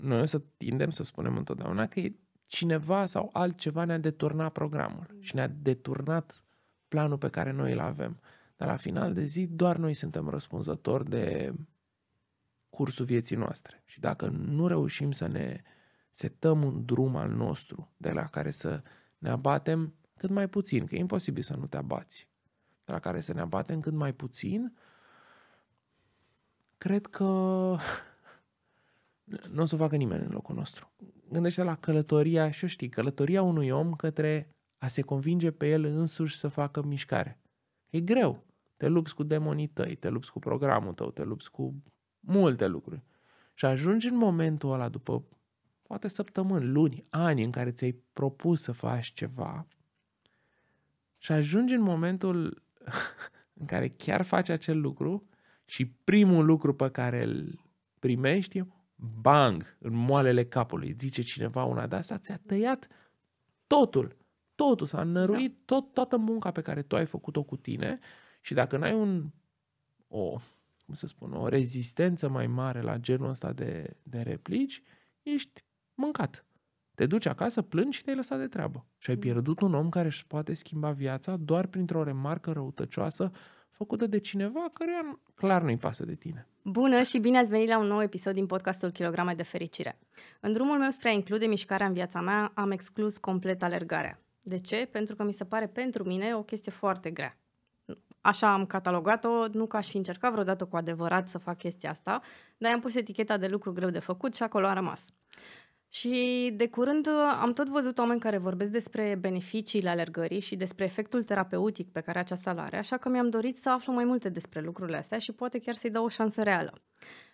noi o să tindem să spunem întotdeauna că cineva sau altceva ne-a deturnat programul și ne-a deturnat planul pe care noi îl avem. Dar la final de zi, doar noi suntem răspunzători de cursul vieții noastre. Și dacă nu reușim să ne setăm un drum al nostru de la care să ne abatem cât mai puțin, că e imposibil să nu te abați, de la care să ne abatem cât mai puțin, cred că nu o să o facă nimeni în locul nostru. Gândește la călătoria, și o știi, călătoria unui om către a se convinge pe el însuși să facă mișcare. E greu. Te lupți cu demonii tăi, te lupți cu programul tău, te lupți cu multe lucruri. Și ajungi în momentul ăla după poate săptămâni, luni, ani în care ți-ai propus să faci ceva și ajungi în momentul în care chiar faci acel lucru și primul lucru pe care îl primești e bang, în moalele capului, zice cineva una de da, asta, ți-a tăiat totul. Totul s-a năruit, da. tot, toată munca pe care tu ai făcut-o cu tine și dacă n-ai un, o, cum să spun, o rezistență mai mare la genul ăsta de, de replici, ești mâncat. Te duci acasă, plângi și te-ai lăsat de treabă. Și ai mm. pierdut un om care își poate schimba viața doar printr-o remarcă răutăcioasă făcută de cineva care clar nu-i pasă de tine. Bună și bine ați venit la un nou episod din podcastul Kilograme de Fericire. În drumul meu spre a include mișcarea în viața mea, am exclus complet alergarea. De ce? Pentru că mi se pare pentru mine o chestie foarte grea. Așa am catalogat-o, nu că aș fi încercat vreodată cu adevărat să fac chestia asta, dar i-am pus eticheta de lucru greu de făcut și acolo a rămas. Și de curând uh, am tot văzut oameni care vorbesc despre beneficiile alergării și despre efectul terapeutic pe care aceasta îl are, așa că mi-am dorit să aflu mai multe despre lucrurile astea și poate chiar să-i dau o șansă reală.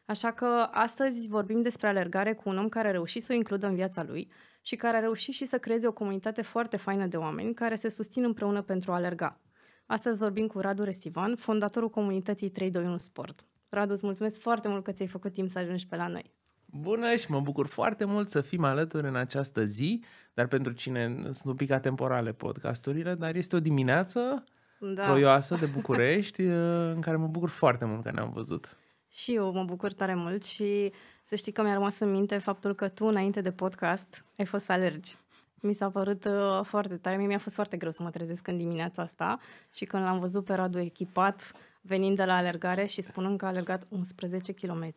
Așa că astăzi vorbim despre alergare cu un om care a reușit să o includă în viața lui și care a reușit și să creeze o comunitate foarte faină de oameni care se susțin împreună pentru a alerga. Astăzi vorbim cu Radu Restivan, fondatorul comunității 321 Sport. Radu, îți mulțumesc foarte mult că ți-ai făcut timp să ajungi pe la noi. Bună și mă bucur foarte mult să fim alături în această zi, dar pentru cine sunt un pic atemporale podcasturile, dar este o dimineață da. ploioasă de București uh, în care mă bucur foarte mult că ne-am văzut. Și eu mă bucur tare mult și să știi că mi-a rămas în minte faptul că tu, înainte de podcast, ai fost să alergi. Mi s-a părut uh, foarte tare, mie mi-a fost foarte greu să mă trezesc în dimineața asta și când l-am văzut pe Radu echipat, venind de la alergare și spunând că a alergat 11 km,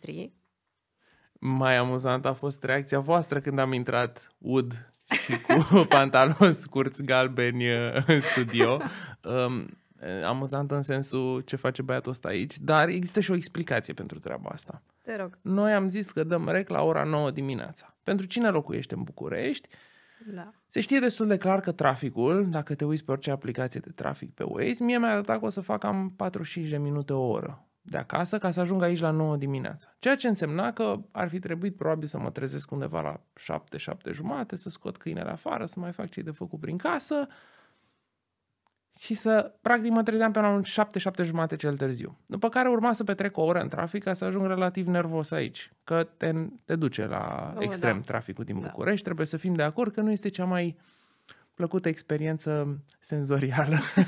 mai amuzant a fost reacția voastră când am intrat ud și cu pantaloni scurți galbeni uh, în studio. Um, eh, amuzant în sensul ce face băiatul ăsta aici, dar există și o explicație pentru treaba asta. Te rog. Noi am zis că dăm rec la ora 9 dimineața. Pentru cine locuiește în București, La. Da. se știe destul de clar că traficul, dacă te uiți pe orice aplicație de trafic pe Waze, mie mi-a arătat că o să fac cam 45 de minute o oră de acasă ca să ajung aici la 9 dimineața. Ceea ce însemna că ar fi trebuit probabil să mă trezesc undeva la 7, 7 jumate, să scot câinele afară, să mai fac ce de făcut prin casă și să, practic, mă trezeam pe la un 7, 7 jumate cel târziu. După care urma să petrec o oră în trafic ca să ajung relativ nervos aici, că te, te duce la oh, extrem da. traficul din da. București. Da. Trebuie să fim de acord că nu este cea mai plăcută experiență senzorială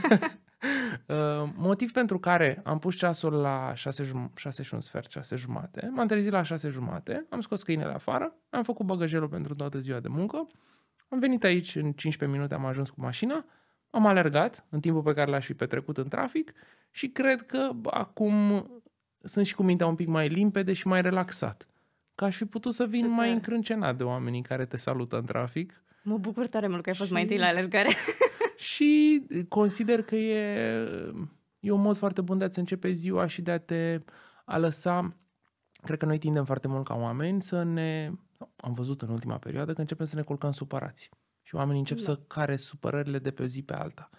Uh, motiv pentru care am pus ceasul la 6, 6 și un sfert, 6 jumate, m-am trezit la 6 jumate, am scos câinele afară, am făcut bagajelul pentru toată ziua de muncă, am venit aici în 15 minute, am ajuns cu mașina, am alergat în timpul pe care l-aș fi petrecut în trafic și cred că acum sunt și cu mintea un pic mai limpede și mai relaxat. Că aș fi putut să vin mai încrâncenat de oamenii care te salută în trafic. Mă bucur tare mult că ai fost și... mai întâi la alergare. și consider că e, e un mod foarte bun de a-ți începe ziua și de a te a lăsa cred că noi tindem foarte mult ca oameni să ne... Am văzut în ultima perioadă că începem să ne culcăm supărați. Și oamenii încep da. să care supărările de pe o zi pe alta.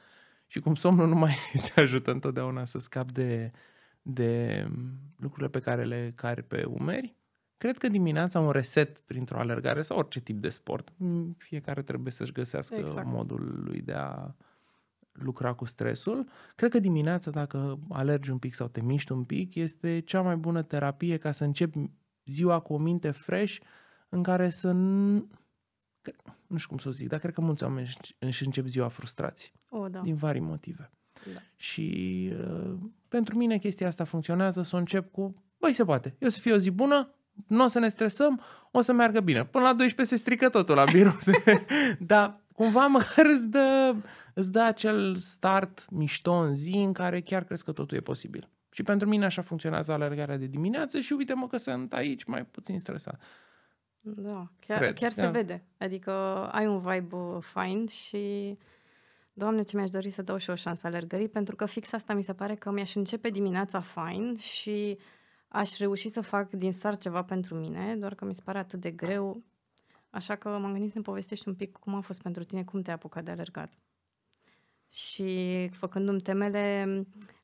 Și cum somnul nu mai te ajută întotdeauna să scapi de, de lucrurile pe care le care pe umeri, Cred că dimineața un reset printr-o alergare sau orice tip de sport, mm, fiecare trebuie să-și găsească exact. modul lui de a lucra cu stresul. Cred că dimineața, dacă alergi un pic sau te miști un pic, este cea mai bună terapie ca să începi ziua cu o minte fresh în care să... Nu nu știu cum să o zic, dar cred că mulți oameni își încep ziua frustrați. O, da. Din vari motive. Da. Și uh, pentru mine chestia asta funcționează să o încep cu, băi, se poate. Eu să fie o zi bună, nu o să ne stresăm, o să meargă bine. Până la 12 se strică totul la birou. Dar cumva măcar îți dă, îți dă acel start mișto în zi în care chiar crezi că totul e posibil. Și pentru mine așa funcționează alergarea de dimineață și uite-mă că sunt aici mai puțin stresat. Da, chiar, Cred, chiar da. se vede. Adică ai un vibe uh, fain și Doamne, ce mi-aș dori să dau și o șansă alergării, pentru că fix asta mi se pare că mi-aș începe dimineața fain și aș reuși să fac din sar ceva pentru mine, doar că mi se pare atât de greu. Așa că m-am gândit să ne povestești un pic cum a fost pentru tine, cum te-ai apucat de alergat. Și făcându-mi temele,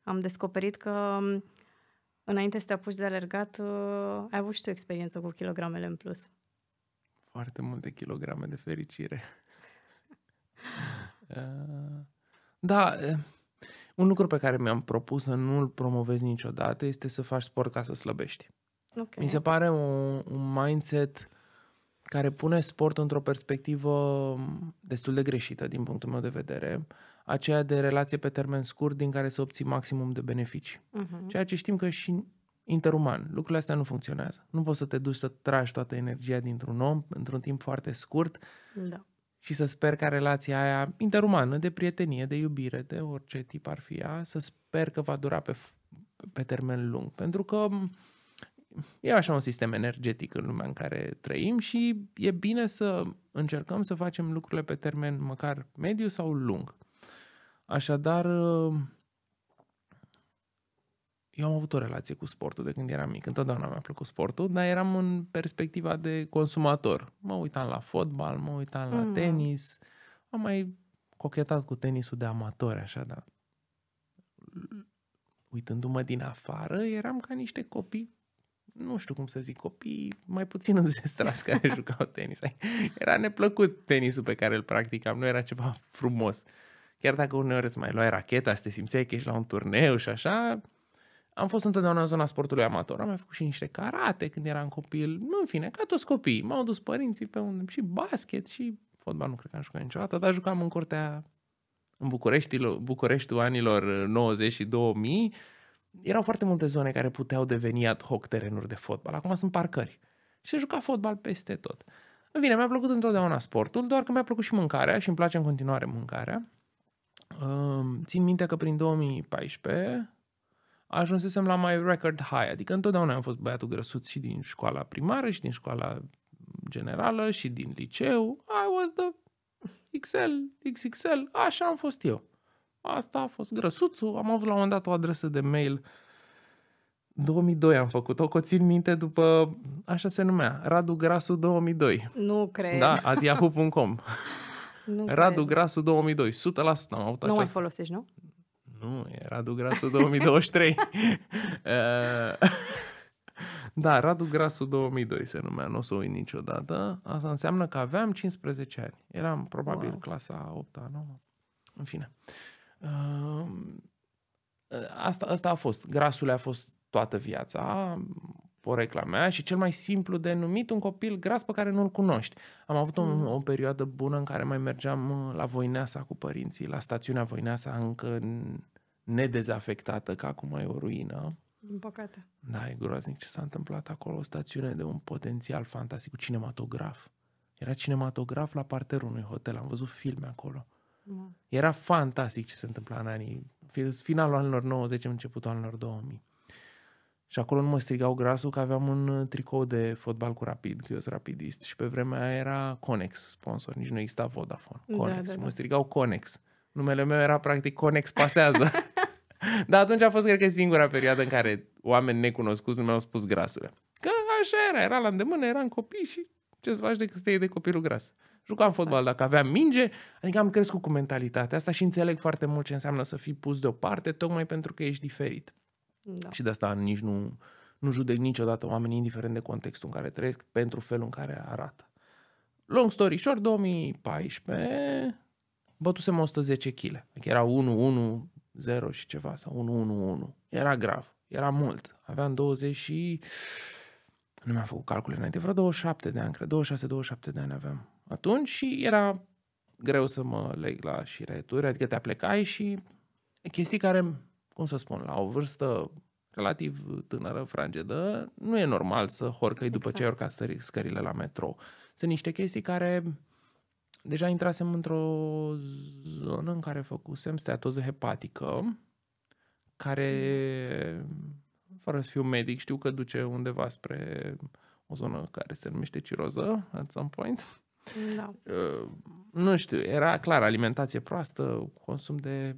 am descoperit că mm, înainte să te apuci de alergat, uh, ai avut și tu experiență cu kilogramele în plus. Foarte multe kilograme de fericire. Uh, da, uh, un lucru pe care mi-am propus să nu-l promovez niciodată este să faci sport ca să slăbești. Okay. Mi se pare un, un mindset care pune sportul într-o perspectivă destul de greșită din punctul meu de vedere, aceea de relație pe termen scurt din care să obții maximum de beneficii. Uh-huh. Ceea ce știm că și interuman, lucrurile astea nu funcționează. Nu poți să te duci să tragi toată energia dintr-un om într-un timp foarte scurt da și să sper ca relația aia interumană, de prietenie, de iubire, de orice tip ar fi ea, să sper că va dura pe, pe termen lung. Pentru că e așa un sistem energetic în lumea în care trăim și e bine să încercăm să facem lucrurile pe termen măcar mediu sau lung. Așadar, eu am avut o relație cu sportul de când eram mic. Întotdeauna mi-a plăcut sportul, dar eram în perspectiva de consumator. Mă uitam la fotbal, mă uitam la mm. tenis. Am mai cochetat cu tenisul de amatori, așa, da. uitându-mă din afară, eram ca niște copii nu știu cum să zic, copii mai puțin înzestrați care jucau tenis. Era neplăcut tenisul pe care îl practicam, nu era ceva frumos. Chiar dacă uneori îți mai luai racheta, să te simțeai că ești la un turneu și așa, am fost întotdeauna în zona sportului amator, am mai făcut și niște karate când eram copil, în fine, ca toți copiii. M-au dus părinții pe un și basket și fotbal nu cred că am jucat niciodată, dar jucam în curtea în București, Bucureștiul anilor 90 uh, și 2000. Erau foarte multe zone care puteau deveni ad hoc terenuri de fotbal. Acum sunt parcări. Și se juca fotbal peste tot. În fine, mi-a plăcut întotdeauna sportul, doar că mi-a plăcut și mâncarea și îmi place în continuare mâncarea. Țin minte că prin 2014 ajunsesem la mai record high, adică întotdeauna am fost băiatul grăsuț și din școala primară și din școala generală și din liceu. I was the XL, XXL, așa am fost eu. Asta a fost grăsuțul, am avut la un moment dat o adresă de mail 2002 am făcut-o, că o țin minte după, așa se numea, Radu Grasu 2002. Nu cred. Da, at Radu cred. Grasu 2002, 100% am avut Nu mai folosești, nu? Nu, era Radu Grasu 2023. Eh, da, Radu Grasu 2002 se numea, nu o să o uit niciodată. Asta înseamnă că aveam 15 ani. Eram probabil wow. clasa 8 -a, 9 În fine. Ehm, asta, asta a fost. Grasul a fost toată viața porecla mea și cel mai simplu de numit un copil gras pe care nu-l cunoști. Am avut o, mm. o perioadă bună în care mai mergeam uh, la Voineasa cu părinții, la stațiunea Voineasa încă nedezafectată, ca acum e o ruină. Din păcate. Da, e groaznic ce s-a întâmplat acolo. O stațiune de un potențial fantastic, cu cinematograf. Era cinematograf la parterul unui hotel, am văzut filme acolo. Mm. Era fantastic ce se întâmpla în anii, finalul anilor 90, începutul anilor 2000. Și acolo nu mă strigau grasul că aveam un uh, tricou de fotbal cu Rapid, că eu sunt rapidist. Și pe vremea aia era Conex sponsor, nici nu exista Vodafone. Da, Conex. Da, da, da. Mă strigau Conex. Numele meu era practic Conex pasează. Dar atunci a fost, cred că, singura perioadă în care oameni necunoscuți nu mi-au spus grasule. Că așa era, era la îndemână, eram copii și ce să faci decât să te iei de copilul gras. Jucam fotbal dacă aveam minge, adică am crescut cu mentalitatea asta și înțeleg foarte mult ce înseamnă să fii pus deoparte, tocmai pentru că ești diferit. Da. Și de asta nici nu, nu judec niciodată oamenii, indiferent de contextul în care trăiesc, pentru felul în care arată. Long story short, 2014, bătusem 110 kg. Adică era 1-1 0 și ceva sau 111. Era grav, era mult. Aveam 20 și... Nu mi-am făcut calcule înainte, vreo 27 de ani, cred, 26-27 de ani aveam atunci și era greu să mă leg la șireturi, adică te plecai și chestii care, cum să spun, la o vârstă relativ tânără, frangedă, nu e normal să horcăi exact. după ce ai urcat exact. scările la metro. Sunt niște chestii care deja intrasem într-o zonă în care făcusem steatoză hepatică, care, fără să fiu medic, știu că duce undeva spre o zonă care se numește ciroză, at some point. Da. Uh, nu știu, era clar alimentație proastă, consum de...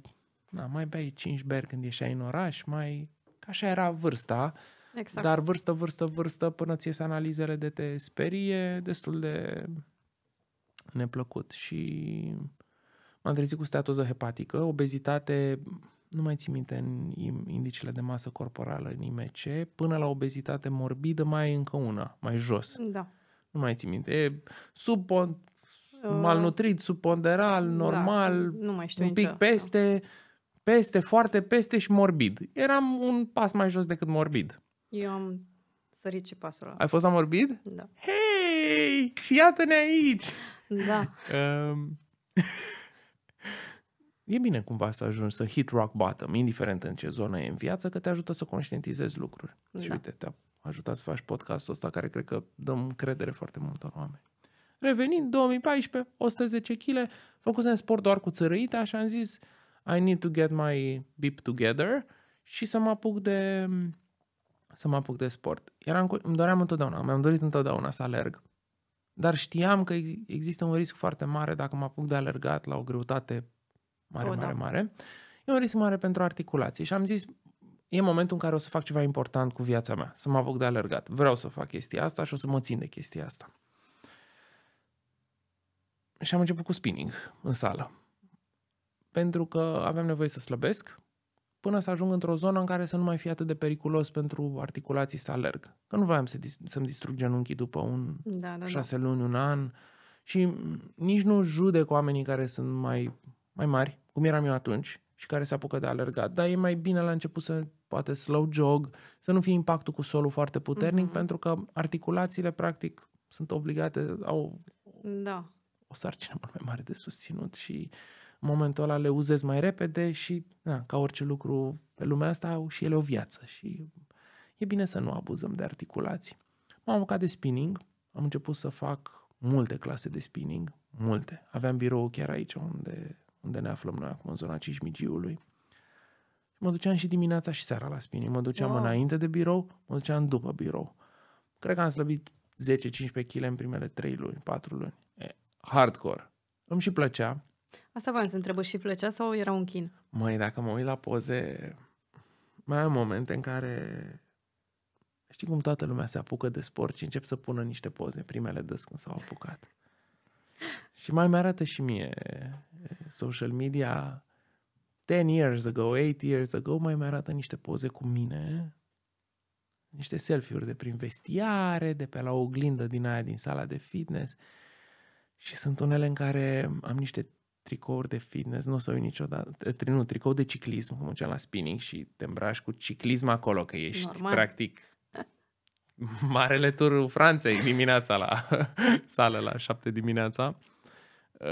Da, mai bei 5 beri când ieșeai în oraș, mai... Așa era vârsta. Exact. Dar vârstă, vârstă, vârstă, până ți analizele de te sperie, destul de neplăcut și m-am trezit cu steatoză hepatică, obezitate, nu mai țin minte în indicele de masă corporală, în IMC, până la obezitate morbidă, mai e încă una, mai jos. Da. Nu mai țin minte. E sub pont, uh, malnutrit, subponderal, da, normal, da, nu mai știu un pic nicio. peste, da. peste, foarte peste și morbid. Eram un pas mai jos decât morbid. Eu am sărit și pasul ăla. Ai fost la morbid? Da. Hei! Și iată-ne aici! Da. Um, e bine cumva să ajungi să hit rock bottom, indiferent în ce zonă e în viață, că te ajută să conștientizezi lucruri. Da. Și uite, te-a ajutat să faci podcastul ăsta care cred că dăm credere foarte multor oameni. Revenind, 2014, 110 kg, făcusem sport doar cu țărâita și am zis I need to get my beep together și să mă apuc de să mă apuc de sport. Iar cu, îmi doream întotdeauna, mi-am dorit întotdeauna să alerg dar știam că există un risc foarte mare dacă mă apuc de alergat la o greutate mare, o, mare, da. mare. E un risc mare pentru articulații și am zis, e momentul în care o să fac ceva important cu viața mea, să mă apuc de alergat. Vreau să fac chestia asta și o să mă țin de chestia asta. Și am început cu spinning în sală. Pentru că aveam nevoie să slăbesc, până să ajung într-o zonă în care să nu mai fie atât de periculos pentru articulații să alerg. Că nu voiam să să-mi distrug genunchii după un da, da, da. șase da. luni, un an și nici nu judec oamenii care sunt mai, mai mari, cum eram eu atunci, și care se apucă de alergat. Dar e mai bine la început să poate slow jog, să nu fie impactul cu solul foarte puternic, mm-hmm. pentru că articulațiile practic sunt obligate, au da. o sarcină mult mai mare de susținut și uh, în momentul ăla le uzezi mai repede și, na, ca orice lucru pe lumea asta, au și ele o viață și e bine să nu abuzăm de articulații. M-am apucat de spinning, am început să fac multe clase de spinning, multe. Aveam birou chiar aici unde, unde ne aflăm noi acum, în zona Cismigiului. Mă duceam și dimineața și seara la spinning. Mă duceam wow. înainte de birou, mă duceam după birou. Cred că am slăbit 10-15 kg în primele 3 luni, 4 luni. E, hardcore. Îmi și plăcea. Asta voiam să întreb, și plăcea sau era un chin? Mai dacă mă uit la poze, mai am momente în care știi cum toată lumea se apucă de sport și încep să pună niște poze, primele des când s-au apucat. și mai mi-arată și mie eh, social media 10 years ago, 8 years ago, mai mi-arată niște poze cu mine, niște selfie-uri de prin vestiare, de pe la oglindă din aia din sala de fitness. Și sunt unele în care am niște tricouri de fitness, nu o să uit niciodată, eh, nu, tricou de ciclism, cum la spinning și te îmbraci cu ciclism acolo, că ești Normal. practic marele turul Franței dimineața la sală la șapte dimineața. Eh,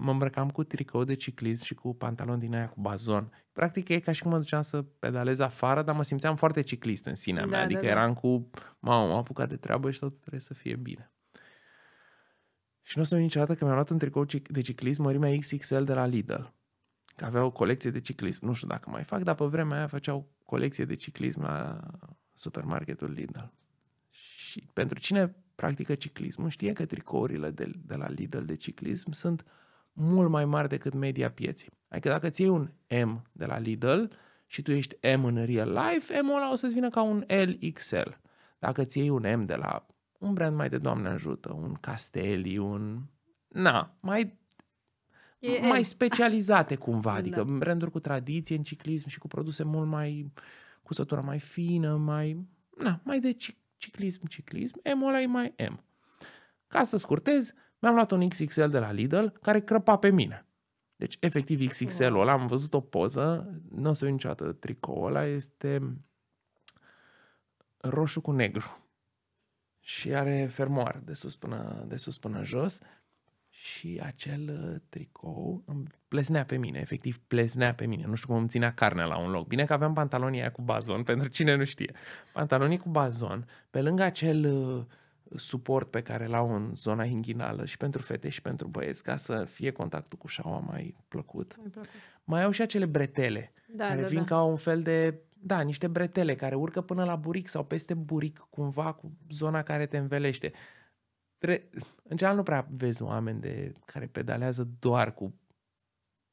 mă îmbrăcam cu tricou de ciclism și cu pantalon din aia cu bazon. Practic e ca și cum mă duceam să pedalez afară, dar mă simțeam foarte ciclist în da, mea. adică da, da. eram cu, mamă, m-am apucat de treabă și tot trebuie să fie bine. Și nu o să uit niciodată că mi-am luat un tricou de ciclism mărimea XXL de la Lidl. Că avea o colecție de ciclism. Nu știu dacă mai fac, dar pe vremea aia făceau colecție de ciclism la supermarketul Lidl. Și pentru cine practică ciclism, știe că tricourile de, de la Lidl de ciclism sunt mult mai mari decât media pieței. Adică dacă ți iei un M de la Lidl și tu ești M în real life, M-ul ăla o să-ți vină ca un LXL. Dacă ți iei un M de la un brand mai de Doamne ajută, un Castelli, un... Na, mai E, mai specializate cumva, da. adică da. branduri cu tradiție în ciclism și cu produse mult mai cu sătura mai fină, mai na, mai de ciclism, ciclism, m ăla e mai M. Ca să scurtez, mi-am luat un XXL de la Lidl care crăpa pe mine. Deci, efectiv, XXL-ul ăla, am văzut o poză, nu o să niciodată tricoul ăla, este roșu cu negru și are fermoar de sus până, de sus până jos și acel uh, tricou îmi pleznea pe mine, efectiv pleznea pe mine. Nu știu cum îmi ținea carnea la un loc. Bine că aveam pantalonii aia cu bazon, pentru cine nu știe. Pantalonii cu bazon, pe lângă acel uh, suport pe care l-au în zona inghinală și pentru fete și pentru băieți, ca să fie contactul cu șaua mai plăcut. Mai, plăcut. mai au și acele bretele, da, care da, vin da. ca un fel de da, niște bretele care urcă până la buric sau peste buric, cumva cu zona care te învelește. Tre- în general nu prea vezi oameni de care pedalează doar cu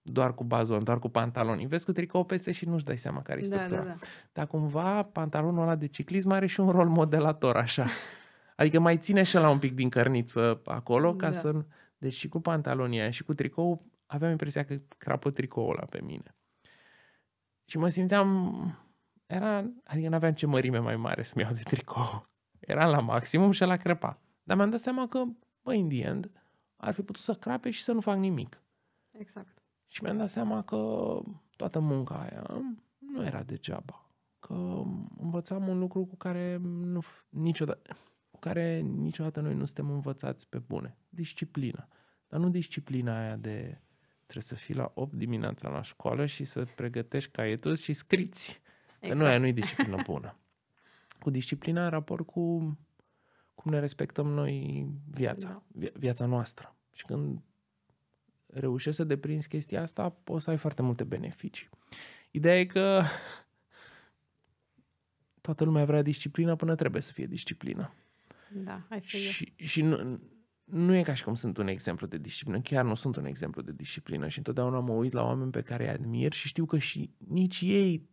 doar cu bazon, doar cu pantaloni. Vezi cu tricou peste și nu-ți dai seama care e da, da structura. Da, da. Dar cumva pantalonul ăla de ciclism are și un rol modelator așa. Adică mai ține și la un pic din cărniță acolo ca da. să... Deci și cu pantalonii și cu tricou aveam impresia că crapă tricoul ăla pe mine. Și mă simțeam era, adică n-aveam ce mărime mai mare să-mi iau de tricou. Era la maximum și la crepa. Dar mi-am dat seama că, bă, in the end, ar fi putut să crape și să nu fac nimic. Exact. Și mi-am dat seama că toată munca aia nu era degeaba. Că învățam un lucru cu care nu, niciodată, cu care niciodată noi nu suntem învățați pe bune. Disciplina. Dar nu disciplina aia de trebuie să fii la 8 dimineața la școală și să pregătești caietul și scriți. Exact. Nu, aia nu e disciplină bună. Cu disciplina în raport cu cum ne respectăm noi viața, da. viața noastră. Și când reușești să deprinzi chestia asta, poți să ai foarte multe beneficii. Ideea e că toată lumea vrea disciplină până trebuie să fie disciplină. Da, hai să și, și nu, nu e ca și cum sunt un exemplu de disciplină, chiar nu sunt un exemplu de disciplină și întotdeauna mă uit la oameni pe care îi admir și știu că și nici ei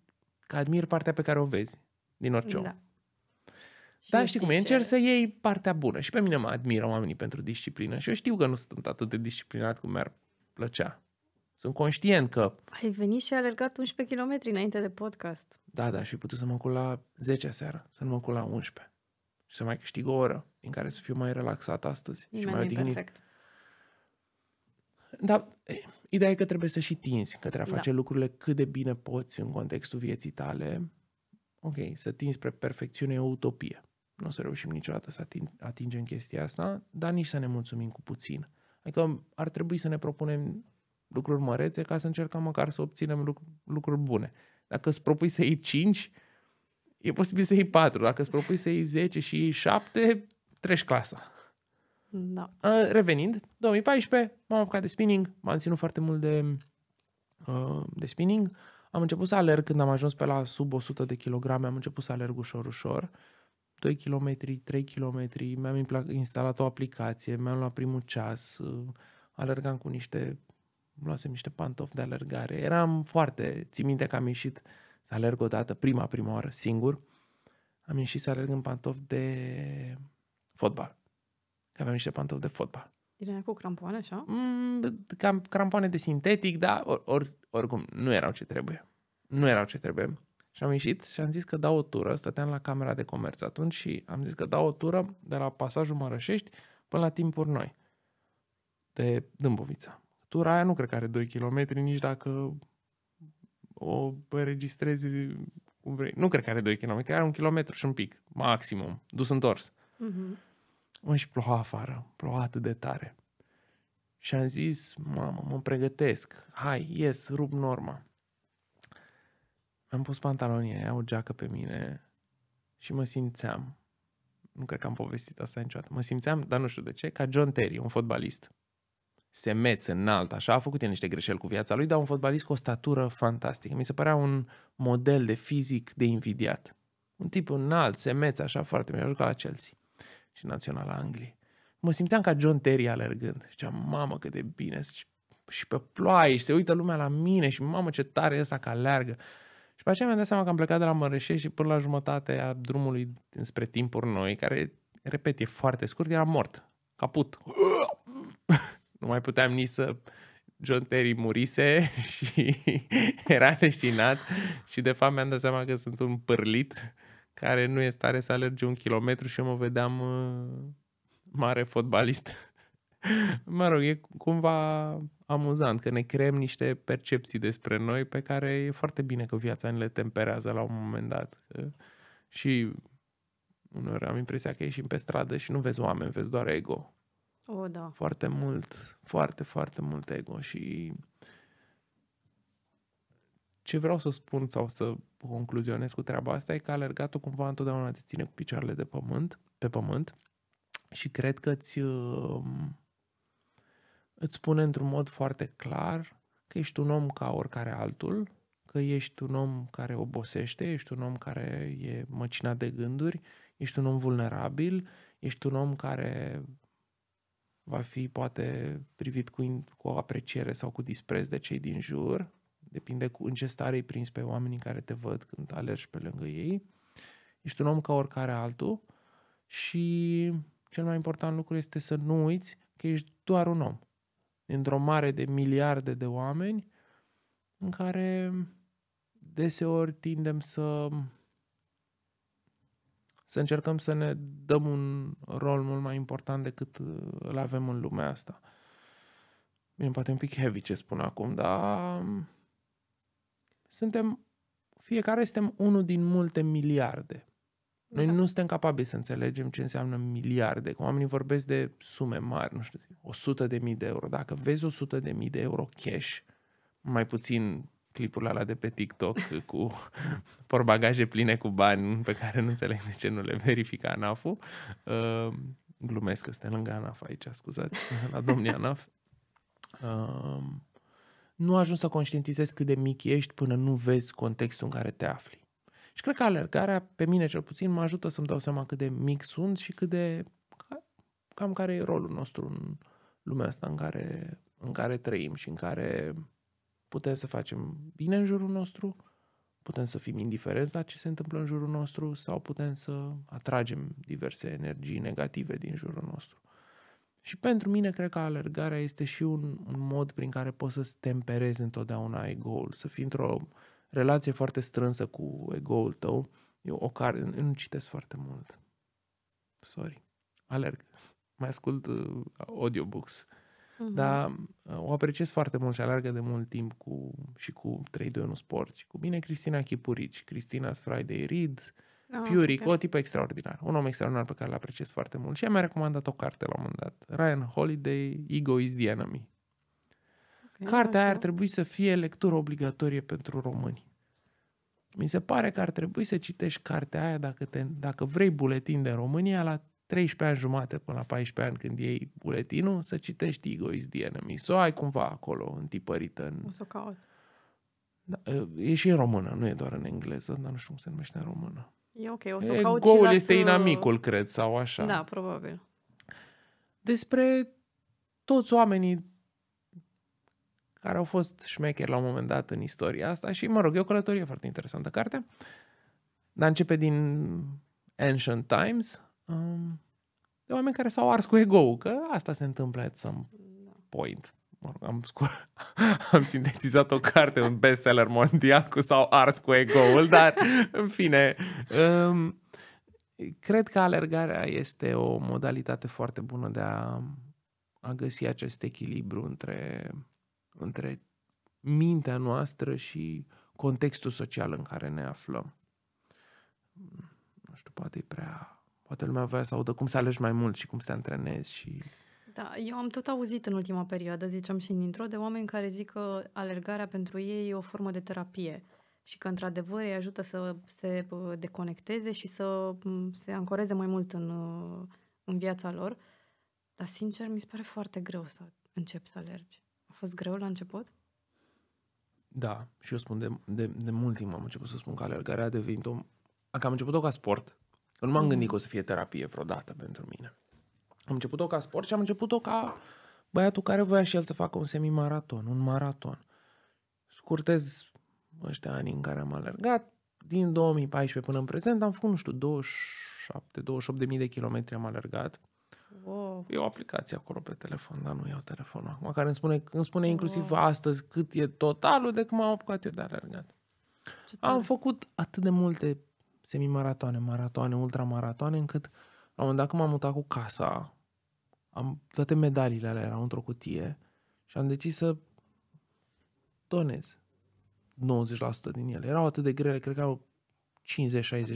admir partea pe care o vezi din orice om. Da. Dar știi cum e, încerc să iei partea bună. Și pe mine mă admiră oamenii pentru disciplină și eu știu că nu sunt atât de disciplinat cum mi-ar plăcea. Sunt conștient că... Ai venit și ai alergat 11 km înainte de podcast. Da, da, și putut să mă încul la 10 seara, să nu mă încul la 11. Și să mai câștig o oră în care să fiu mai relaxat astăzi și mai, mai odihnit. Perfect. Dar eh, ideea e că trebuie să și tinzi către a da. face da. lucrurile cât de bine poți în contextul vieții tale. Ok, să tinzi spre perfecțiune e o utopie. Nu o să reușim niciodată să atingem chestia asta, dar nici să ne mulțumim cu puțin. Adică ar trebui să ne propunem lucruri mărețe ca să încercăm măcar să obținem lucruri bune. Dacă îți propui să iei 5, e posibil să iei 4. Dacă îți propui să iei 10 și 7, treci clasa. Da. Revenind, 2014, m-am apucat de spinning, m-am ținut foarte mult de, uh, de spinning. Am început să alerg când am ajuns pe la sub 100 de kilograme, am început să alerg ușor, ușor. 2 km, 3 km, mi-am instalat o aplicație, mi-am luat primul ceas, uh, alergam cu niște, luasem niște pantofi de alergare. Eram foarte, țin minte că am ieșit să alerg o dată, prima, prima oară, singur. Am ieșit să alerg în pantofi de fotbal aveam niște pantofi de fotbal. Din cu crampoane, așa? Mm, cam crampoane de sintetic, dar or, or, oricum nu erau ce trebuie. Nu erau ce trebuie. Și am ieșit și am zis că dau o tură, stăteam la camera de comerț atunci și am zis că dau o tură de la pasajul Mărășești până la timpuri noi, de Dâmbovița. Tura aia nu cred că are 2 km, nici dacă o înregistrezi cum vrei. Nu cred că are 2 km, are un kilometru și un pic, maximum, dus întors. Uh-huh. Mhm și ploua afară, ploua atât de tare. Și am zis, mamă, mă pregătesc, hai, ies, rup norma. Am pus pantalonii aia, o geacă pe mine și mă simțeam, nu cred că am povestit asta niciodată, mă simțeam, dar nu știu de ce, ca John Terry, un fotbalist. Semeț, înalt, așa, a făcut el niște greșeli cu viața lui, dar un fotbalist cu o statură fantastică. Mi se părea un model de fizic de invidiat. Un tip înalt, semeț, așa, foarte mi-a jucat la Chelsea și Naționala Angliei. Mă simțeam ca John Terry alergând. Ziceam, mamă cât de bine, și pe ploaie și se uită lumea la mine și mamă ce tare e ăsta că alergă. Și pe aceea mi-am dat seama că am plecat de la Mărășe și până la jumătate a drumului spre timpuri noi, care, repet, e foarte scurt, era mort. Caput. nu mai puteam nici să... John Terry murise și era leșinat și de fapt mi-am dat seama că sunt un pârlit care nu e stare să alerge un kilometru și eu mă vedeam uh, mare fotbalist. mă rog, e cumva amuzant că ne creăm niște percepții despre noi pe care e foarte bine că viața ne le temperează la un moment dat. Și uneori am impresia că ieșim pe stradă și nu vezi oameni, vezi doar ego. O, da. Foarte mult, foarte, foarte mult ego și ce vreau să spun sau să concluzionez cu treaba asta e că alergatul cumva întotdeauna te ține cu picioarele de pământ, pe pământ și cred că ți, um, îți spune într-un mod foarte clar că ești un om ca oricare altul, că ești un om care obosește, ești un om care e măcinat de gânduri, ești un om vulnerabil, ești un om care va fi poate privit cu, cu apreciere sau cu dispreț de cei din jur, Depinde cu în ce stare îi prins pe oamenii care te văd când alergi pe lângă ei. Ești un om ca oricare altul și cel mai important lucru este să nu uiți că ești doar un om. Într-o mare de miliarde de oameni în care deseori tindem să să încercăm să ne dăm un rol mult mai important decât îl avem în lumea asta. Bine, poate un pic heavy ce spun acum, dar suntem, fiecare suntem unul din multe miliarde. Noi da. nu suntem capabili să înțelegem ce înseamnă miliarde. Cum oamenii vorbesc de sume mari, nu știu, 100 de mii de euro. Dacă vezi 100 de mii de euro cash, mai puțin clipul alea de pe TikTok cu porbagaje pline cu bani pe care nu înțeleg de ce nu le verifică anaf uh, Glumesc că suntem lângă ANAF aici, scuzați, la domnii ANAF. Uh, nu ajungi să conștientizezi cât de mic ești până nu vezi contextul în care te afli. Și cred că alergarea, pe mine cel puțin, mă ajută să-mi dau seama cât de mic sunt și cât de cam care e rolul nostru în lumea asta în care, în care trăim și în care putem să facem bine în jurul nostru, putem să fim indiferenți la ce se întâmplă în jurul nostru sau putem să atragem diverse energii negative din jurul nostru. Și pentru mine cred că alergarea este și un, un mod prin care poți să-ți temperezi întotdeauna ego-ul, să fii într-o relație foarte strânsă cu ego-ul tău. Eu o car nu citesc foarte mult. Sorry. Alerg. Mai ascult uh, audiobooks. Uh-huh. Dar uh, o apreciez foarte mult și alergă de mult timp cu, și cu 3-2-1 Sport și cu mine Cristina Chipurici, Cristina Friday Read, uh, Ah, rico, okay. o tipă extraordinar. un om extraordinar pe care l apreciez foarte mult și ea mi-a recomandat o carte la un moment dat, Ryan Holiday, Ego is the Enemy. Okay, Cartea așa. ar trebui să fie lectură obligatorie pentru români. Mi se pare că ar trebui să citești cartea aia dacă, te, dacă vrei buletin de România la 13 ani jumate până la 14 ani când iei buletinul, să citești Ego is the Enemy. Să o ai cumva acolo, întipărită. În... O să caut. Da, e și în română, nu e doar în engleză, dar nu știu cum se numește în română. E ok, o să caut Goul dacă... este inamicul, cred, sau așa. Da, probabil. Despre toți oamenii care au fost șmecheri la un moment dat în istoria asta și, mă rog, e o călătorie foarte interesantă carte. Dar începe din Ancient Times, um, de oameni care s-au ars cu ego că asta se întâmplă at some da. point mă rog, am, scur... am sintetizat o carte, un bestseller mondial cu sau ars cu ego-ul, dar în fine, um, cred că alergarea este o modalitate foarte bună de a, a găsi acest echilibru între, între mintea noastră și contextul social în care ne aflăm. Nu știu, poate e prea... Poate lumea voia să audă cum să alegi mai mult și cum să te antrenezi și... Da, eu am tot auzit în ultima perioadă, ziceam și în intro, de oameni care zic că alergarea pentru ei e o formă de terapie și că într-adevăr îi ajută să se uh, deconecteze și să mm, se ancoreze mai mult în, uh, în viața lor. Dar sincer mi se pare foarte greu să încep să alergi. A fost greu la început? Da, și eu spun de, de, de mult timp am început să spun că alergarea a devenit o... Că am început-o ca sport. nu m-am mm. gândit că o să fie terapie vreodată pentru mine. Am început-o ca sport și am început-o ca băiatul care voia și el să facă un semimaraton, un maraton. Scurtez ăștia ani în care am alergat. Din 2014 până în prezent am făcut, nu știu, 27-28 de mii de kilometri am alergat. Wow. E o aplicație acolo pe telefon, dar nu iau telefonul acum, care îmi spune, îmi spune inclusiv wow. astăzi cât e totalul de cum m-am apucat eu de alergat. Ce am făcut atât de multe semimaratoane, maratoane, ultramaratoane, încât uh, un moment dat când m-am mutat cu casa, am, toate medaliile alea erau într-o cutie și am decis să donez 90% din ele. Erau atât de grele, cred că au 50-60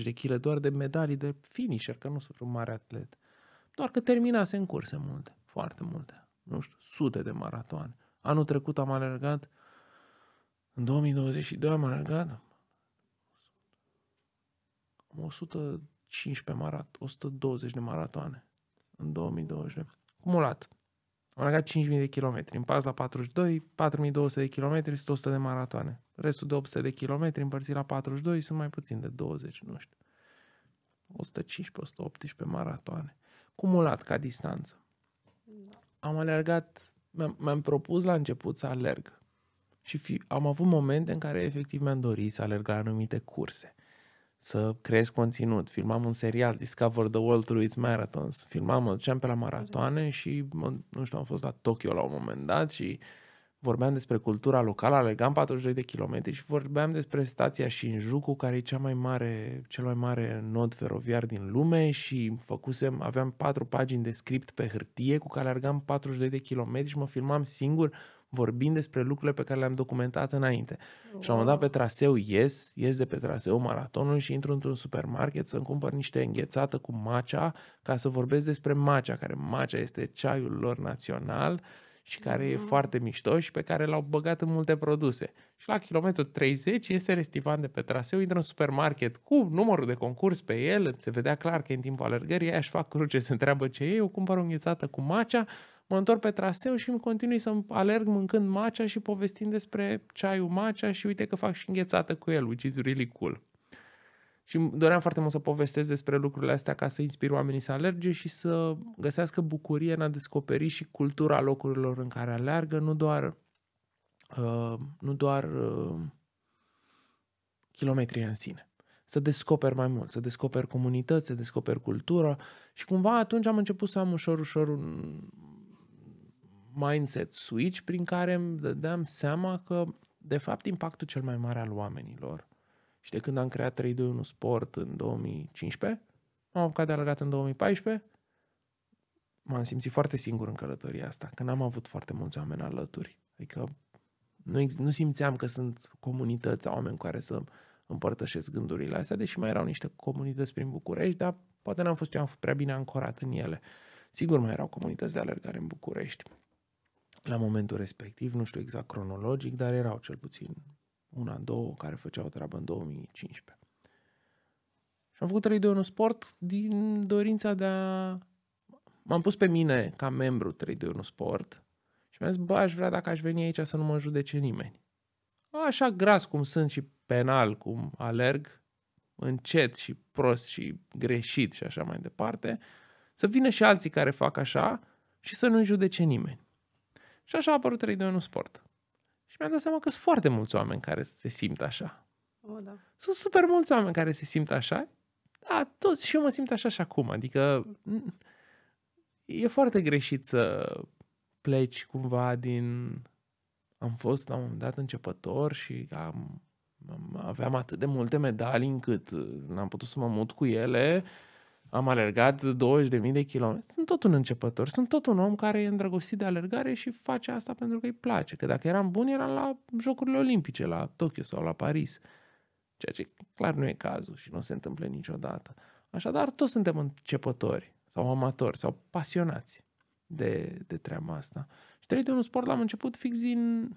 de kg doar de medalii de finisher, că nu sunt un mare atlet. Doar că terminase în curse multe, foarte multe, nu știu, sute de maratoane. Anul trecut am alergat, în 2022 am alergat am 100 115 marat, 120 de maratoane în 2020. Cumulat. Am legat 5.000 de kilometri. În paza 42, 4.200 de kilometri sunt 100 de maratoane. Restul de 800 de kilometri împărțit la 42 sunt mai puțin de 20, nu știu. 115-118 maratoane. Cumulat ca distanță. Am alergat, am mi-am propus la început să alerg. Și fi, am avut momente în care efectiv mi-am dorit să alerg la anumite curse să creez conținut. Filmam un serial, Discover the World through its marathons. Filmam, mă duceam pe la maratoane și, mă, nu știu, am fost la Tokyo la un moment dat și vorbeam despre cultura locală, alegam 42 de kilometri și vorbeam despre stația Shinjuku, care e cea mai mare, cel mai mare nod feroviar din lume și făcusem, aveam patru pagini de script pe hârtie cu care alergam 42 de kilometri și mă filmam singur vorbind despre lucrurile pe care le-am documentat înainte. Wow. Și la un moment dat pe traseu ies, ies de pe traseu maratonul și intru într-un supermarket să-mi cumpăr niște înghețată cu macea ca să vorbesc despre macea, care macea este ceaiul lor național și care mm. e foarte mișto și pe care l-au băgat în multe produse. Și la kilometru 30 iese Restivan de pe traseu, intră în supermarket cu numărul de concurs pe el, se vedea clar că e în timpul alergării, aia își fac cruce, se întreabă ce e, eu cumpăr o înghețată cu macea, mă întorc pe traseu și îmi continui să alerg mâncând macea și povestind despre ceaiul macea și uite că fac și înghețată cu el, which is really cool. Și doream foarte mult să povestesc despre lucrurile astea ca să inspir oamenii să alerge și să găsească bucurie în a descoperi și cultura locurilor în care alergă, nu doar, uh, nu doar uh, kilometrii în sine. Să descoper mai mult, să descoper comunități, să descoper cultură și cumva atunci am început să am ușor, ușor un, mindset switch prin care îmi dădeam seama că, de fapt, impactul cel mai mare al oamenilor și de când am creat 1 Sport în 2015, m-am apucat de alergat în 2014, m-am simțit foarte singur în călătoria asta, că n-am avut foarte mulți oameni alături. Adică nu, nu simțeam că sunt comunități oameni care să împărtășesc gândurile astea, deși mai erau niște comunități prin București, dar poate n-am fost eu prea bine ancorat în ele. Sigur mai erau comunități de alergare în București la momentul respectiv, nu știu exact cronologic, dar erau cel puțin una, două care făceau treabă în 2015. Și am făcut 3 2 Sport din dorința de a... M-am pus pe mine ca membru 3 2 Sport și mi-am zis, bă, aș vrea dacă aș veni aici să nu mă judece nimeni. Așa gras cum sunt și penal cum alerg, încet și prost și greșit și așa mai departe, să vină și alții care fac așa și să nu-i judece nimeni. Și așa a apărut 3 2 Sport. Și mi-am dat seama că sunt foarte mulți oameni care se simt așa. O, oh, da. Sunt super mulți oameni care se simt așa. Da, toți și eu mă simt așa și acum. Adică e foarte greșit să pleci cumva din... Am fost la un moment dat începător și am, am aveam atât de multe medalii încât n-am putut să mă mut cu ele. Uh, am alergat 20.000 de kilometri. Sunt tot un începător. Sunt tot un om care e îndrăgostit de alergare și face asta pentru că îi place. Că dacă eram bun, eram la Jocurile Olimpice, la Tokyo sau la Paris. Ceea ce clar nu e cazul și nu se întâmplă niciodată. Așadar, toți suntem începători sau amatori sau pasionați de, de treaba asta. Și trei de un sport l-am început fix din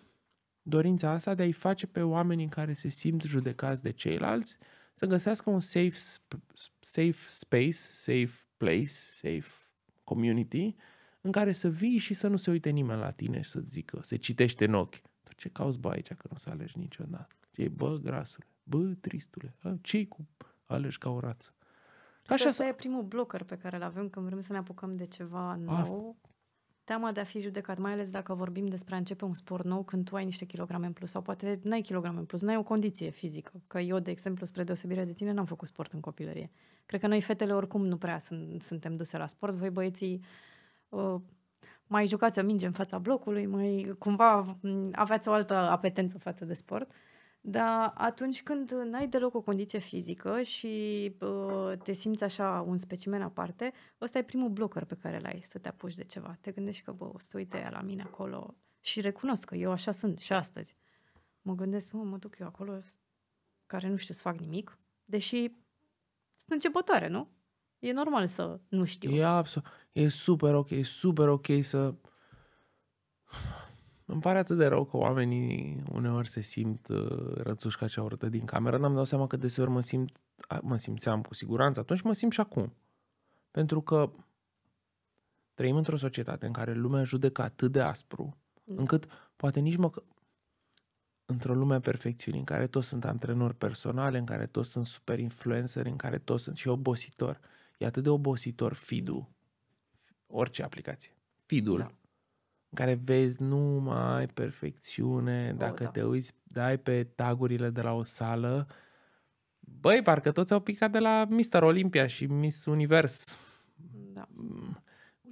dorința asta de a-i face pe oamenii care se simt judecați de ceilalți să găsească un safe, safe space, safe place, safe community în care să vii și să nu se uite nimeni la tine și să zică, se citește în ochi. Tu ce cauți bă aici că nu să alegi niciodată? Ce bă, grasule, bă, tristule, ce cu alegi ca o rață? Așa Asta e primul blocker pe care îl avem când vrem să ne apucăm de ceva nou. A, teama de a fi judecat, mai ales dacă vorbim despre a începe un sport nou când tu ai niște kilograme în plus sau poate nu ai kilograme în plus, nu ai o condiție fizică. Că eu, de exemplu, spre deosebire de tine, n-am făcut sport în copilărie. Cred că noi fetele oricum nu prea sunt, suntem duse la sport. Voi băieții uh, mai jucați o minge în fața blocului, mai cumva aveați o altă apetență față de sport. Uh, dar atunci când n-ai deloc o condiție fizică și uh, te simți așa un specimen aparte, ăsta e primul blocker pe care l-ai să te apuci de ceva. Te gândești că, bă, o să uite la mine acolo și recunosc că eu așa sunt și astăzi. Mă gândesc, mă, mă duc eu acolo care nu știu să fac nimic, deși sunt începătoare, nu? E normal să nu știu. E absolut, e super ok, e super ok să îmi pare atât de rău că oamenii uneori se simt uh, rățuși ca cea urâtă din cameră. N-am dat seama că deseori mă, simt, mă simțeam cu siguranță atunci, mă simt și acum. Pentru că trăim într-o societate în care lumea judecă atât de aspru, da. încât poate nici mă... Într-o lume a perfecțiunii, în care toți sunt antrenori personale, în care toți sunt super influenceri, în care toți sunt și obositor. E atât de obositor feed-ul, orice aplicație. Feed-ul. Da în care vezi numai perfecțiune, dacă da. te uiți, dai pe tagurile de la o sală, băi, parcă toți au picat de la Mister Olympia și Miss Univers. Da. Mm,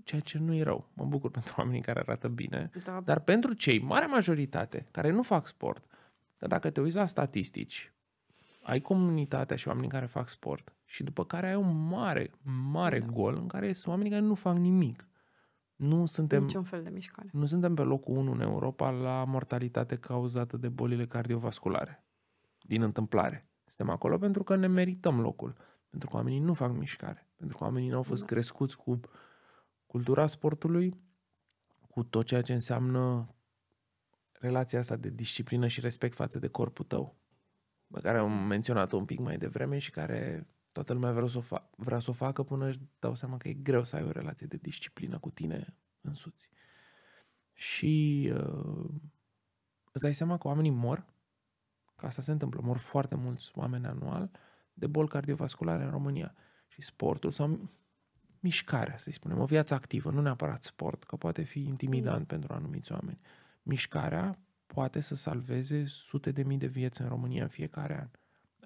ceea ce nu e rău. Mă bucur pentru oamenii care arată bine. Da. Dar pentru cei, marea majoritate, care nu fac sport, că dacă te uiți la statistici, ai comunitatea și oamenii care fac sport și după care ai un mare, mare da. gol în care sunt oamenii care nu fac nimic. Nu suntem, Niciun fel de mișcare. Nu suntem pe locul 1 în Europa la mortalitate cauzată de bolile cardiovasculare. Din întâmplare. Suntem acolo pentru că ne merităm locul. Pentru că oamenii nu fac mișcare. Pentru că oamenii nu au fost da. crescuți cu cultura sportului, cu tot ceea ce înseamnă relația asta de disciplină și respect față de corpul tău, pe care am menționat-o un pic mai devreme și care toată lumea vrea să, o fa- vrea să o facă până își dau seama că e greu să ai o relație de disciplină cu tine însuți. Și uh, îți dai seama că oamenii mor, că asta se întâmplă, mor foarte mulți oameni anual de boli cardiovasculare în România. Și sportul sau mișcarea, să-i spunem, o viață activă, nu neapărat sport, că poate fi intimidant mm. pentru anumiți oameni. Mișcarea poate să salveze sute de mii de vieți în România în fiecare an.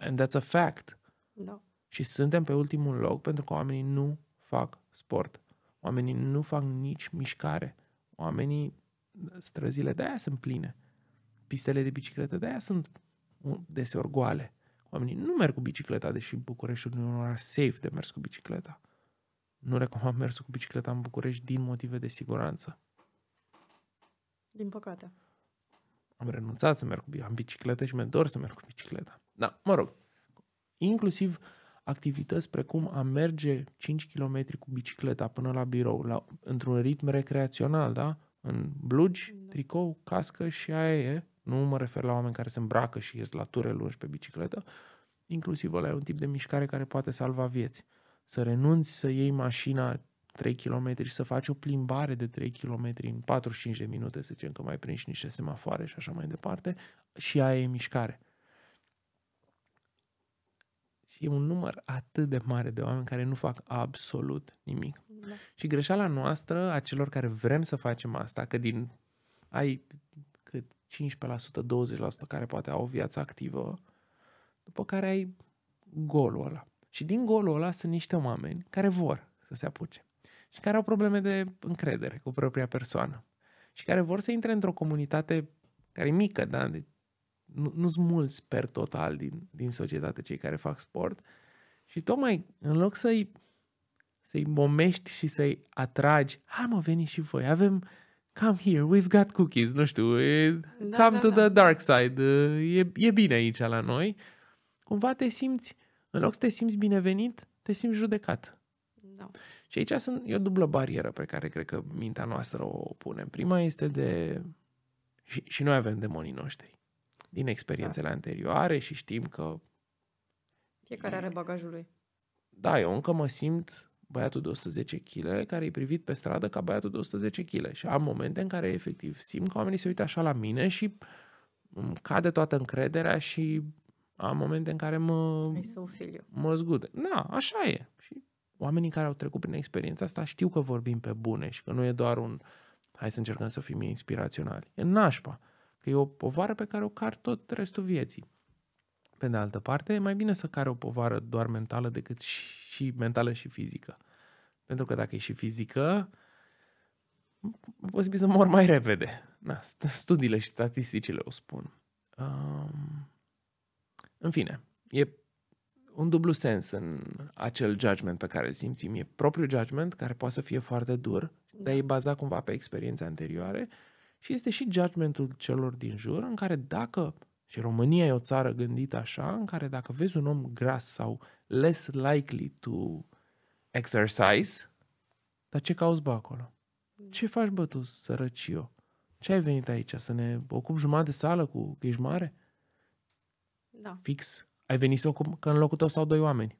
And that's a fact. Da. Și suntem pe ultimul loc pentru că oamenii nu fac sport. Oamenii nu fac nici mișcare. Oamenii, străzile de aia sunt pline. Pistele de bicicletă de aia sunt deseori goale. Oamenii nu merg cu bicicleta, deși Bucureștiul nu era safe de mers cu bicicleta. Nu recomand mersul cu bicicleta în București din motive de siguranță. Din păcate. Am renunțat să merg cu bicicleta, bicicletă și mi-e dor să merg cu bicicleta. Da, mă rog, inclusiv uh, activități precum a merge 5 km cu bicicleta până la birou, la, într-un ritm recreațional, da? În blugi, da. tricou, cască și aia e. Nu mă refer la oameni care se îmbracă și ies la ture lungi pe bicicletă. Inclusiv ăla e un tip de mișcare care poate salva vieți. Să renunți să iei mașina 3 km și să faci o plimbare de 3 km în 45 de minute, să zicem că mai prinși niște semafoare și așa mai departe, și aia e mișcare. Și e un număr atât de mare de oameni care nu fac absolut nimic. Da. Și greșeala noastră, a celor care vrem să facem asta, că din ai cât 15%, 20% care poate au o viață activă, după care ai golul ăla. Și din golul ăla sunt niște oameni care vor să se apuce și care au probleme de încredere cu propria persoană și care vor să intre într-o comunitate care e mică, da, de nu, sunt mulți per total din, din societate cei care fac sport și tocmai în loc să-i să-i momești și să-i atragi, hai mă, veni și voi, avem, come here, we've got cookies, nu știu, e, da, come da, to da. the dark side, e, e bine aici la noi, cumva te simți, în loc să te simți binevenit, te simți judecat. Da. Și aici sunt, e o dublă barieră pe care cred că mintea noastră o pune. Prima este de... Și, și noi avem demonii noștri din experiențele da. anterioare și știm că... Fiecare are bagajul lui. Da, eu încă mă simt băiatul de 110 kg care e privit pe stradă ca băiatul de 110 kg și am momente în care efectiv simt că oamenii se uită așa la mine și îmi cade toată încrederea și am momente în care mă, mă zgude. Da, așa e. Și oamenii care au trecut prin experiența asta știu că vorbim pe bune și că nu e doar un hai să încercăm să fim inspiraționali. E nașpa. Că e o povară pe care o car tot restul vieții. Pe de altă parte, e mai bine să care o povară doar mentală decât și mentală și fizică. Pentru că dacă e și fizică, poți să mor mai repede. Na, studiile și statisticile o spun. Um, în fine, e un dublu sens în acel judgment pe care îl simțim. E propriul judgment care poate să fie foarte dur, dar da. e bazat cumva pe experiențe anterioare și este și judgmentul celor din jur în care dacă, și România e o țară gândită așa, în care dacă vezi un om gras sau less likely to exercise, dar ce cauți bă acolo? Ce faci bă tu, sărăcio? Ce ai venit aici? Să ne ocupi jumătate de sală cu ești mare? Da. Fix. Ai venit să ocupi că în locul tău stau doi oameni.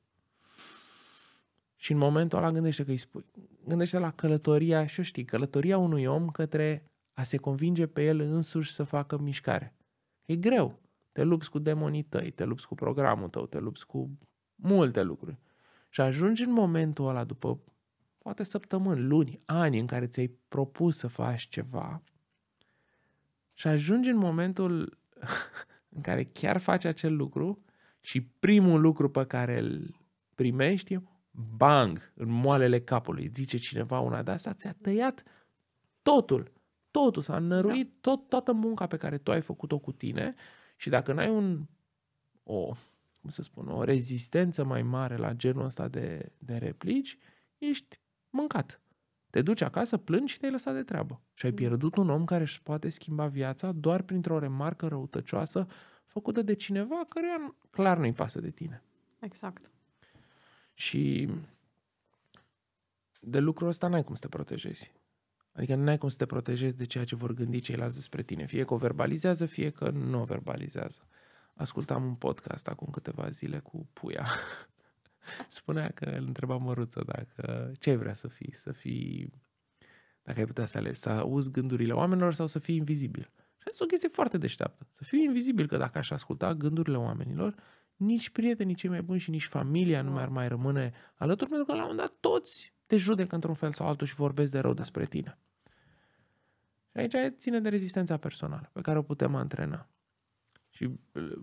Și în momentul ăla gândește că îi spui, gândește la călătoria, și eu știi, călătoria unui om către a se convinge pe el însuși să facă mișcare. E greu. Te lupți cu demonii tăi, te lupți cu programul tău, te lupți cu multe lucruri. Și ajungi în momentul ăla după poate săptămâni, luni, ani în care ți-ai propus să faci ceva și ajungi în momentul în care chiar faci acel lucru și primul lucru pe care îl primești bang în moalele capului. Zice cineva una de da, asta, ți-a tăiat totul totul, s-a năruit da. tot, toată munca pe care tu ai făcut-o cu tine și dacă n-ai un, o, cum să spun, o rezistență mai mare la genul ăsta de, de replici, ești mâncat. Te duci acasă, plângi și te-ai lăsat de treabă. Și ai mm. pierdut un om care își poate schimba viața doar printr-o remarcă răutăcioasă făcută de cineva care clar nu-i pasă de tine. Exact. Și de lucrul ăsta n-ai cum să te protejezi. Adică nu ai cum să te protejezi de ceea ce vor gândi ceilalți despre tine. Fie că o verbalizează, fie că nu o verbalizează. Ascultam un podcast acum câteva zile cu Puia. Spunea că îl întreba Măruță dacă ce vrea să fii, să fii, dacă ai putea să alegi, să auzi gândurile oamenilor sau să fii invizibil. Și asta e o chestie foarte deșteaptă. Să fiu invizibil, că dacă aș asculta gândurile oamenilor, nici prietenii cei mai buni și nici familia nu mai ar mai rămâne alături, pentru că la un moment dat toți te judecă într-un fel sau altul și vorbesc de rău despre tine. Și aici ține de rezistența personală pe care o putem antrena. Și uh,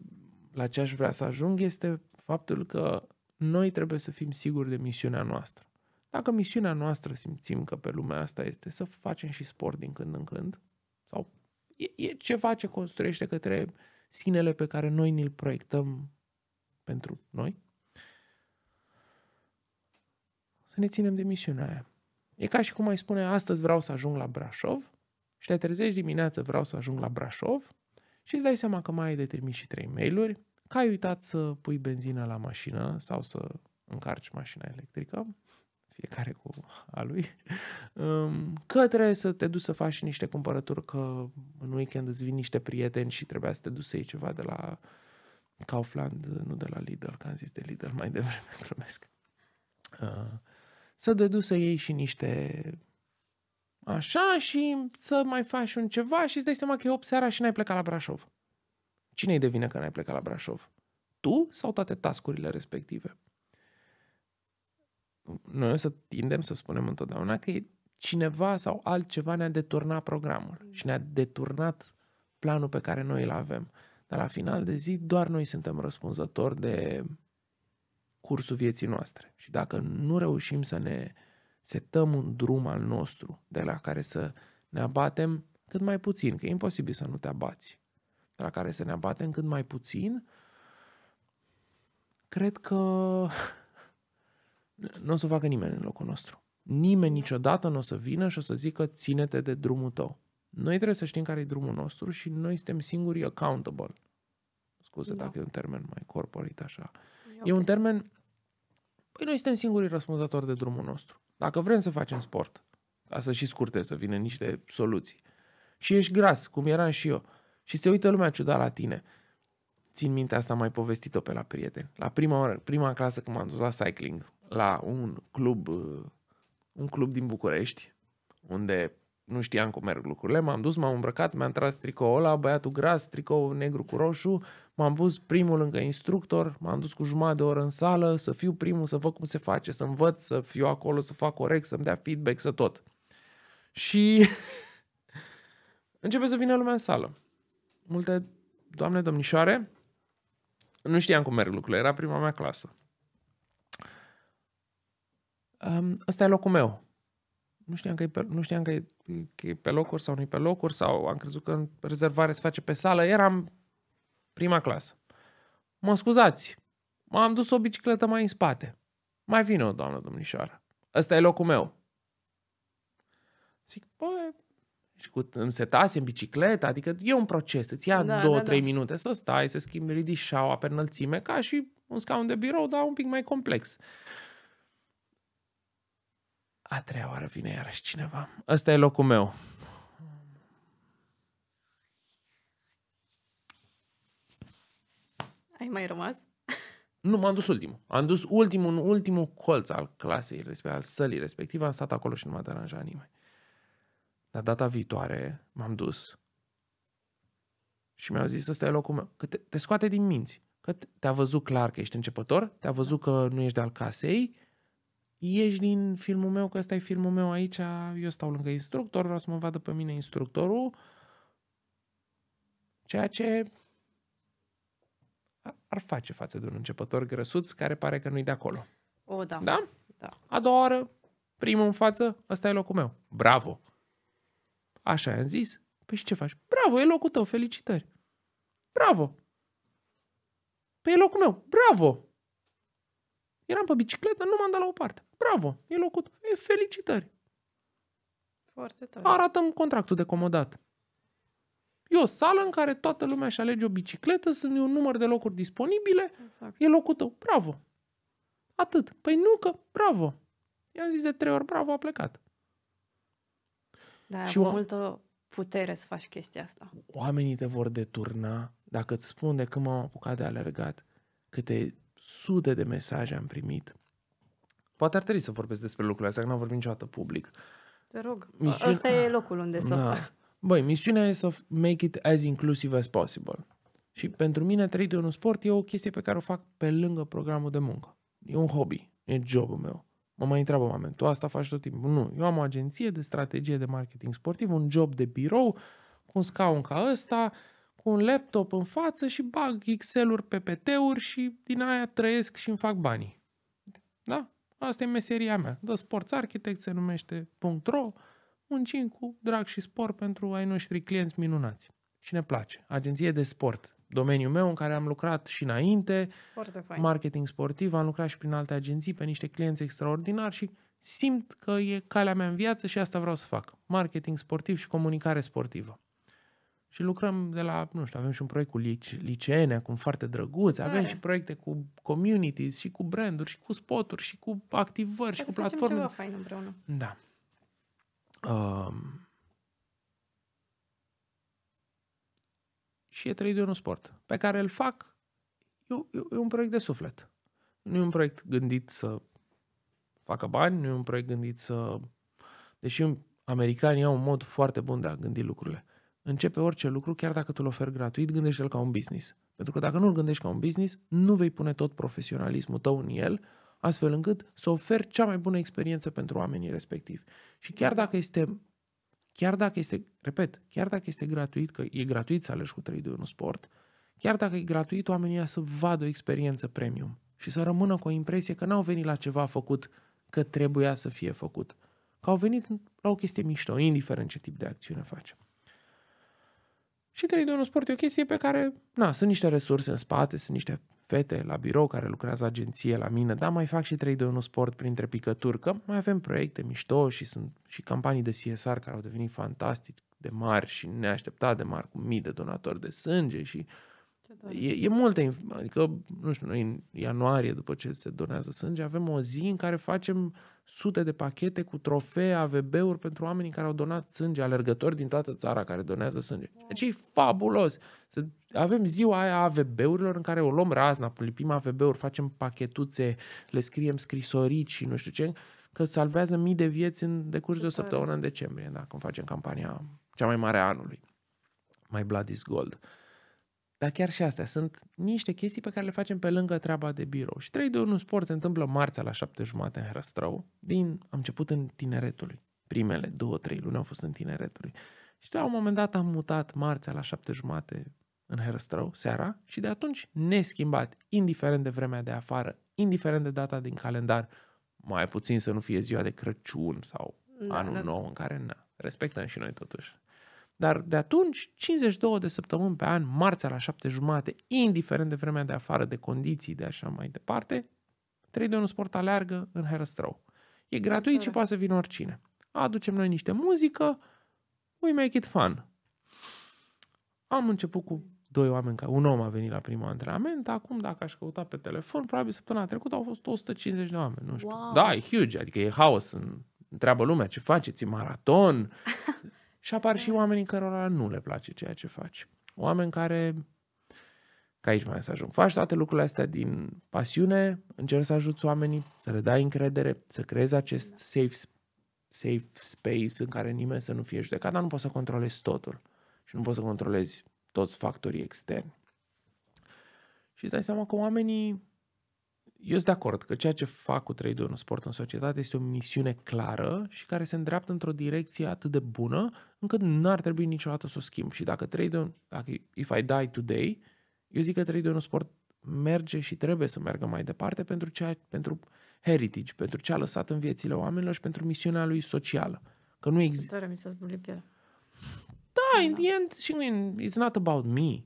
la ce aș vrea să ajung este faptul că noi trebuie să fim siguri de misiunea noastră. Dacă misiunea noastră simțim că pe lumea asta este să facem și sport din când în când, sau e, e ceva ce construiește către sinele pe care noi ni-l proiectăm pentru noi, să ne ținem de misiunea aia. E ca și cum ai spune, astăzi vreau să ajung la Brașov, și te trezești dimineață, vreau să ajung la Brașov și îți dai seama că mai ai de trimis și trei mail-uri, că ai uitat să pui benzină la mașină sau să încarci mașina electrică, fiecare cu a lui, um, că trebuie să te duci să faci niște cumpărături, că în weekend îți vin niște prieteni și trebuia să te duci să iei ceva de la Kaufland, nu de la Lidl, că am zis de Lidl mai devreme, glumesc. Uh, să te duci să iei și niște Așa și să mai faci un ceva și îți dai seama că e 8 seara și n-ai plecat la Brașov. Cine îi devine că n-ai plecat la Brașov? Tu sau toate tascurile respective? Noi o să tindem să spunem întotdeauna că e cineva sau altceva ne-a deturnat programul și ne-a deturnat planul pe care noi îl avem. Dar la final de zi doar noi suntem răspunzători de cursul vieții noastre. Și dacă nu reușim să ne setăm un drum al nostru de la care să ne abatem cât mai puțin, că e imposibil să nu te abați, de la care să ne abatem cât mai puțin, cred că nu o să facă nimeni în locul nostru. Nimeni niciodată nu o să vină și o să zică ține-te de drumul tău. Noi trebuie să știm care e drumul nostru și noi suntem singuri accountable. Scuze da. dacă e un termen mai corporit așa. E, okay. e un termen... Păi noi suntem singurii răspunzători de drumul nostru. Dacă vrem să facem sport, ca să și scurte, să vină niște soluții. Și ești gras, cum eram și eu. Și se uită lumea ciudat la tine. Țin minte asta, mai povestit-o pe la prieteni. La prima, oră, prima clasă când m-am dus la cycling, la un club, uh, un club din București, unde nu știam cum merg lucrurile, m-am dus, m-am îmbrăcat, mi-am tras tricoul ăla, băiatul gras, tricou negru cu roșu, m-am pus primul lângă instructor, m-am dus cu jumătate de oră în sală, să fiu primul, să văd cum se face, să învăț, să fiu acolo, să fac corect, să-mi dea feedback, să tot. Și începe să vină lumea în sală. Multe doamne, domnișoare, nu știam cum merg lucrurile, era prima mea clasă. Um, ăsta e locul meu nu știam că e pe, nu știam că e, că e pe locuri sau nu e pe locuri sau am crezut că rezervare se face pe sală. Eram prima clasă. Mă scuzați, m-am dus o bicicletă mai în spate. Mai vine o doamnă domnișoară. Ăsta e locul meu. Zic, bă, și cu setase în bicicletă, adică e un proces, îți ia 2-3 da, da, da. minute să stai, să schimbi ridișaua pe înălțime, ca și un scaun de birou, dar un pic mai complex. Uh, a treia oară vine iarăși cineva. Ăsta e locul meu. Ai mai rămas? Nu, m-am dus ultimul. Am dus ultimul în ultimul colț al clasei, al sălii respective. Am stat acolo și nu m-a deranjat nimeni. Dar data viitoare m-am dus și mi-au zis, ăsta e locul meu. Că te, te scoate din minți. Că te-a văzut clar că ești începător, te-a văzut că nu ești de al casei, ieși din filmul meu, că ăsta e filmul meu aici, eu stau lângă instructor, vreau să mă vadă pe mine instructorul, ceea ce ar face față de un începător grăsuț care pare că nu-i de acolo. O, da. Da? da. A doua oară, primul în față, ăsta e locul meu. Bravo! Așa i-am zis. Păi și ce faci? Bravo, e locul tău, felicitări. Bravo! Păi e locul meu, bravo! Eram pe bicicletă, nu m-am dat la o parte. Bravo, e locul e felicitări. Foarte tare. Arată-mi contractul de comodat. E o sală în care toată lumea își alege o bicicletă, sunt un număr de locuri disponibile, exact. e locul tău, bravo. Atât. Păi nu că, bravo. I-am zis de trei ori, bravo, a plecat. Da, și o... multă putere să faci chestia asta. Oamenii te vor deturna, dacă îți spun de când m-am apucat de alergat, câte sute de mesaje am primit, Poate ar trebui să vorbesc despre lucrurile astea, că n-am vorbit niciodată public. Te rog, Misiune... ăsta e locul unde să da. Băi, misiunea e să make it as inclusive as possible. Și pentru mine, 3 în 1 sport e o chestie pe care o fac pe lângă programul de muncă. E un hobby, e jobul meu. Mă mai întreabă oameni, tu asta faci tot timpul? Nu, eu am o agenție de strategie de marketing sportiv, un job de birou, cu un scaun ca ăsta, cu un laptop în față și bag Excel-uri, PPT-uri și din aia trăiesc și îmi fac banii. Da? Asta e meseria mea. The Sports Architect se numește .ro, muncim cu drag și sport pentru ai noștri clienți minunați. Și ne place. Agenție de sport, domeniul meu în care am lucrat și înainte, marketing sportiv, am lucrat și prin alte agenții pe niște clienți extraordinari și simt că e calea mea în viață și asta vreau să fac. Marketing sportiv și comunicare sportivă. Și lucrăm de la, nu știu, avem și un proiect cu liceene, acum foarte drăguț, avem și proiecte cu communities și cu branduri și cu spoturi și cu activări și cu platforme. Facem ceva fain împreună. Da. Um, și e trăit de un sport pe care îl fac, e, e, e un proiect de suflet. Nu e un proiect gândit să facă bani, nu e un proiect gândit să... Deși americanii au un mod foarte bun de a gândi lucrurile. Începe orice lucru, chiar dacă tu îl oferi gratuit, gândește-l ca un business. Pentru că dacă nu îl gândești ca un business, nu vei pune tot profesionalismul tău în el, astfel încât să oferi cea mai bună experiență pentru oamenii respectivi. Și chiar dacă este, chiar dacă este, repet, chiar dacă este gratuit, că e gratuit să alegi cu 3 de un sport, chiar dacă e gratuit, oamenii să vadă o experiență premium și să rămână cu o impresie că n-au venit la ceva făcut că trebuia să fie făcut. Că au venit la o chestie mișto, indiferent ce tip de acțiune facem. Și 3, 2, 1 sport e o chestie pe care, na, sunt niște resurse în spate, sunt niște fete la birou care lucrează agenție la mine, dar mai fac și 3, 2, 1 sport printre picături, că mai avem proiecte mișto și sunt și campanii de CSR care au devenit fantastici de mari și neașteptat de mari, cu mii de donatori de sânge și uh, E, e multe, adică, nu știu, noi în ianuarie, după ce se donează sânge, avem o zi în care facem sute de pachete cu trofee, AVB-uri pentru oamenii care au donat sânge, alergători din toată țara care donează sânge. Deci e fabulos! avem ziua aia AVB-urilor în care o luăm razna, lipim AVB-uri, facem pachetuțe, le scriem scrisorici și nu știu ce, că salvează mii de vieți în decurs de o săptămână în decembrie, da, când facem campania cea mai mare a anului. My Blood is Gold. Uh, dar chiar și astea sunt niște chestii pe care le facem pe lângă treaba de birou. Și 3 de 1 sport se întâmplă marțea la 7 jumate în Hrăstrău. Din, am început în tineretului. Primele două, trei luni au fost în tineretului. Și la un moment dat am mutat marțea la 7 jumate în Hrăstrău, seara, și de atunci neschimbat, indiferent de vremea de afară, indiferent de data din calendar, mai puțin să nu fie ziua de Crăciun sau da, anul da. nou în care na, respectăm și noi totuși. Dar de atunci, 52 de săptămâni pe an, marțea la șapte jumate, indiferent de vremea de afară, de condiții, de așa mai departe, 3 de un Sport aleargă în Herăstrău. E gratuit și poate să vină oricine. Aducem noi niște muzică, we make it fun. Am început cu doi oameni, un om a venit la primul antrenament, acum dacă aș căuta pe telefon, probabil săptămâna trecută au fost 150 de oameni, nu știu. Wow. Da, e huge, adică e haos în întreabă lumea ce faceți, maraton, Și apar și da. oamenii cărora nu le place ceea ce faci. Oameni care, ca aici mai să ajung, faci toate lucrurile astea din pasiune, încerci să ajuți oamenii, să le dai încredere, să creezi acest da. safe, safe space în care nimeni să nu fie judecat, dar nu poți să controlezi totul și nu poți să controlezi toți factorii externi. Și îți dai seama că oamenii eu sunt de acord că ceea ce fac cu 3 în sport în societate este o misiune clară și care se îndreaptă într-o direcție atât de bună încât n-ar trebui niciodată să o schimb. Și dacă 3 dacă if I die today, eu zic că 3 în sport merge și trebuie să meargă mai departe pentru, ceea, pentru heritage, pentru ce a lăsat în viețile oamenilor și pentru misiunea lui socială. Că nu există... mi s-a zbulit pielea. Da, da, in the end, și it's not about me.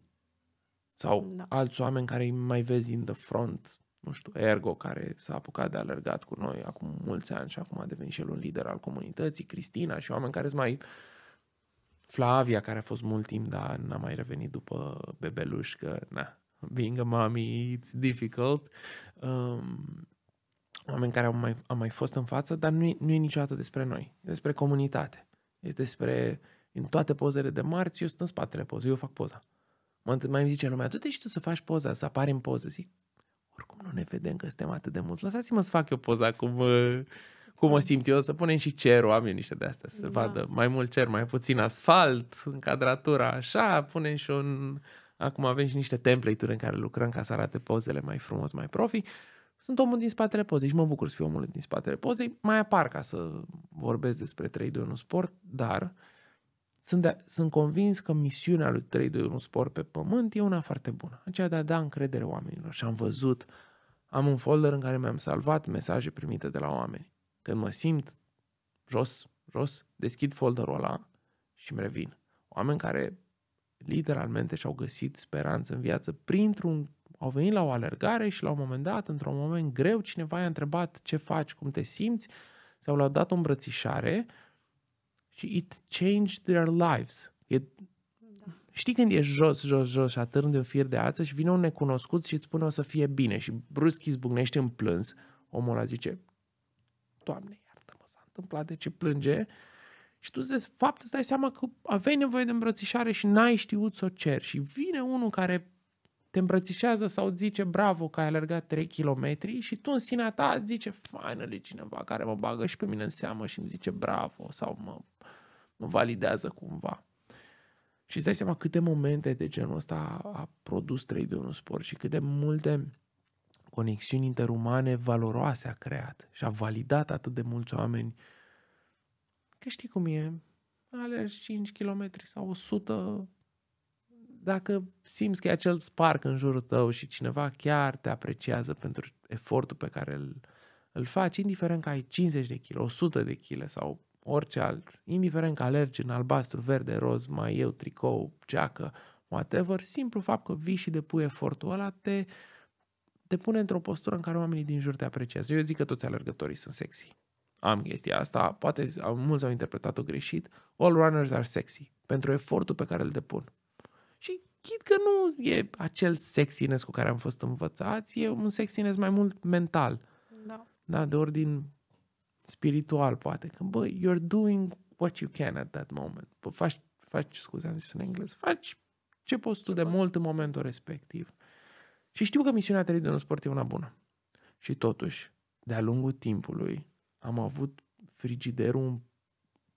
Sau da. alți oameni care îi mai vezi in the front nu știu, Ergo, care s-a apucat de alergat cu noi acum mulți ani și acum a devenit și el un lider al comunității, Cristina și oameni care sunt mai... Flavia, care a fost mult timp, dar n-a mai revenit după bebeluș, că, na, being a mommy, it's difficult. Um, oameni care au mai, au mai fost în față, dar nu e, nu e niciodată despre noi, e despre comunitate. E despre, în toate pozele de marți, eu sunt în spatele pozei, eu fac poza. Mă, mai îmi zice lumea, tu te și tu să faci poza, să apari în poză. Zic, oricum nu ne vedem că suntem atât de mulți. Lăsați-mă să fac eu poza cum, uh, cum o simt eu, să punem și cerul, am niște de astea, să da. vadă mai mult cer, mai puțin asfalt, încadratura, așa, punem și un... Acum avem și niște template-uri în care lucrăm ca să arate pozele mai frumos, mai profi. Sunt omul din spatele pozei și mă bucur să fiu omul din spatele pozei. Mai apar ca să vorbesc despre 3-2-1 sport, dar uh, sunt, de, sunt convins că misiunea lui 1 spor pe pământ e una foarte bună, aceea de a da încredere oamenilor. Și am văzut, am un folder în care mi-am salvat mesaje primite de la oameni. Când mă simt jos, jos, deschid folderul ăla și îmi revin. Oameni care literalmente și-au găsit speranță în viață printr-un au venit la o alergare și la un moment dat, într-un moment greu, cineva i-a întrebat ce faci, cum te simți, sau l au dat o îmbrățișare și it changed their lives. E, Știi când ești jos, jos, jos și atârn de un fir de ață și vine un necunoscut și îți spune o să fie bine și brusc izbucnește în plâns, omul ăla zice, Doamne, iartă-mă, s-a întâmplat de ce plânge? Și tu, de fapt, îți dai seama că aveai nevoie de îmbrățișare și n-ai știut să o ceri. Și vine unul care te îmbrățișează sau zice bravo că ai alergat 3 km și tu în sinea ta zice finally cineva care mă bagă și pe mine în seamă și îmi zice bravo sau mă, mă validează cumva. Și îți dai seama câte momente de genul ăsta a, a produs 3 de 1 sport și cât de multe conexiuni interumane valoroase a creat și a validat atât de mulți oameni că știi cum e, alergi 5 km sau 100 dacă simți că e acel spark în jurul tău și cineva chiar te apreciază pentru efortul pe care îl, îl faci, indiferent că ai 50 de kg, 100 de kg sau orice alt, indiferent că alergi în albastru, verde, roz, mai eu, tricou, geacă, whatever, simplu fapt că vii și depui efortul ăla te, te pune într-o postură în care oamenii din jur te apreciază. Eu zic că toți alergătorii sunt sexy. Am chestia asta, poate mulți au interpretat-o greșit. All runners are sexy pentru efortul pe care îl depun. Și chit că nu e acel sexiness cu care am fost învățați, e un sexiness mai mult mental. Da. Da, de ordin spiritual, poate. Că, bă, you're doing what you can at that moment. Bă, faci, faci, scuze, am zis în engleză, faci ce poți tu de mult în momentul respectiv. Și știu că misiunea un Sport e una bună. Și totuși, de-a lungul timpului, am avut frigiderul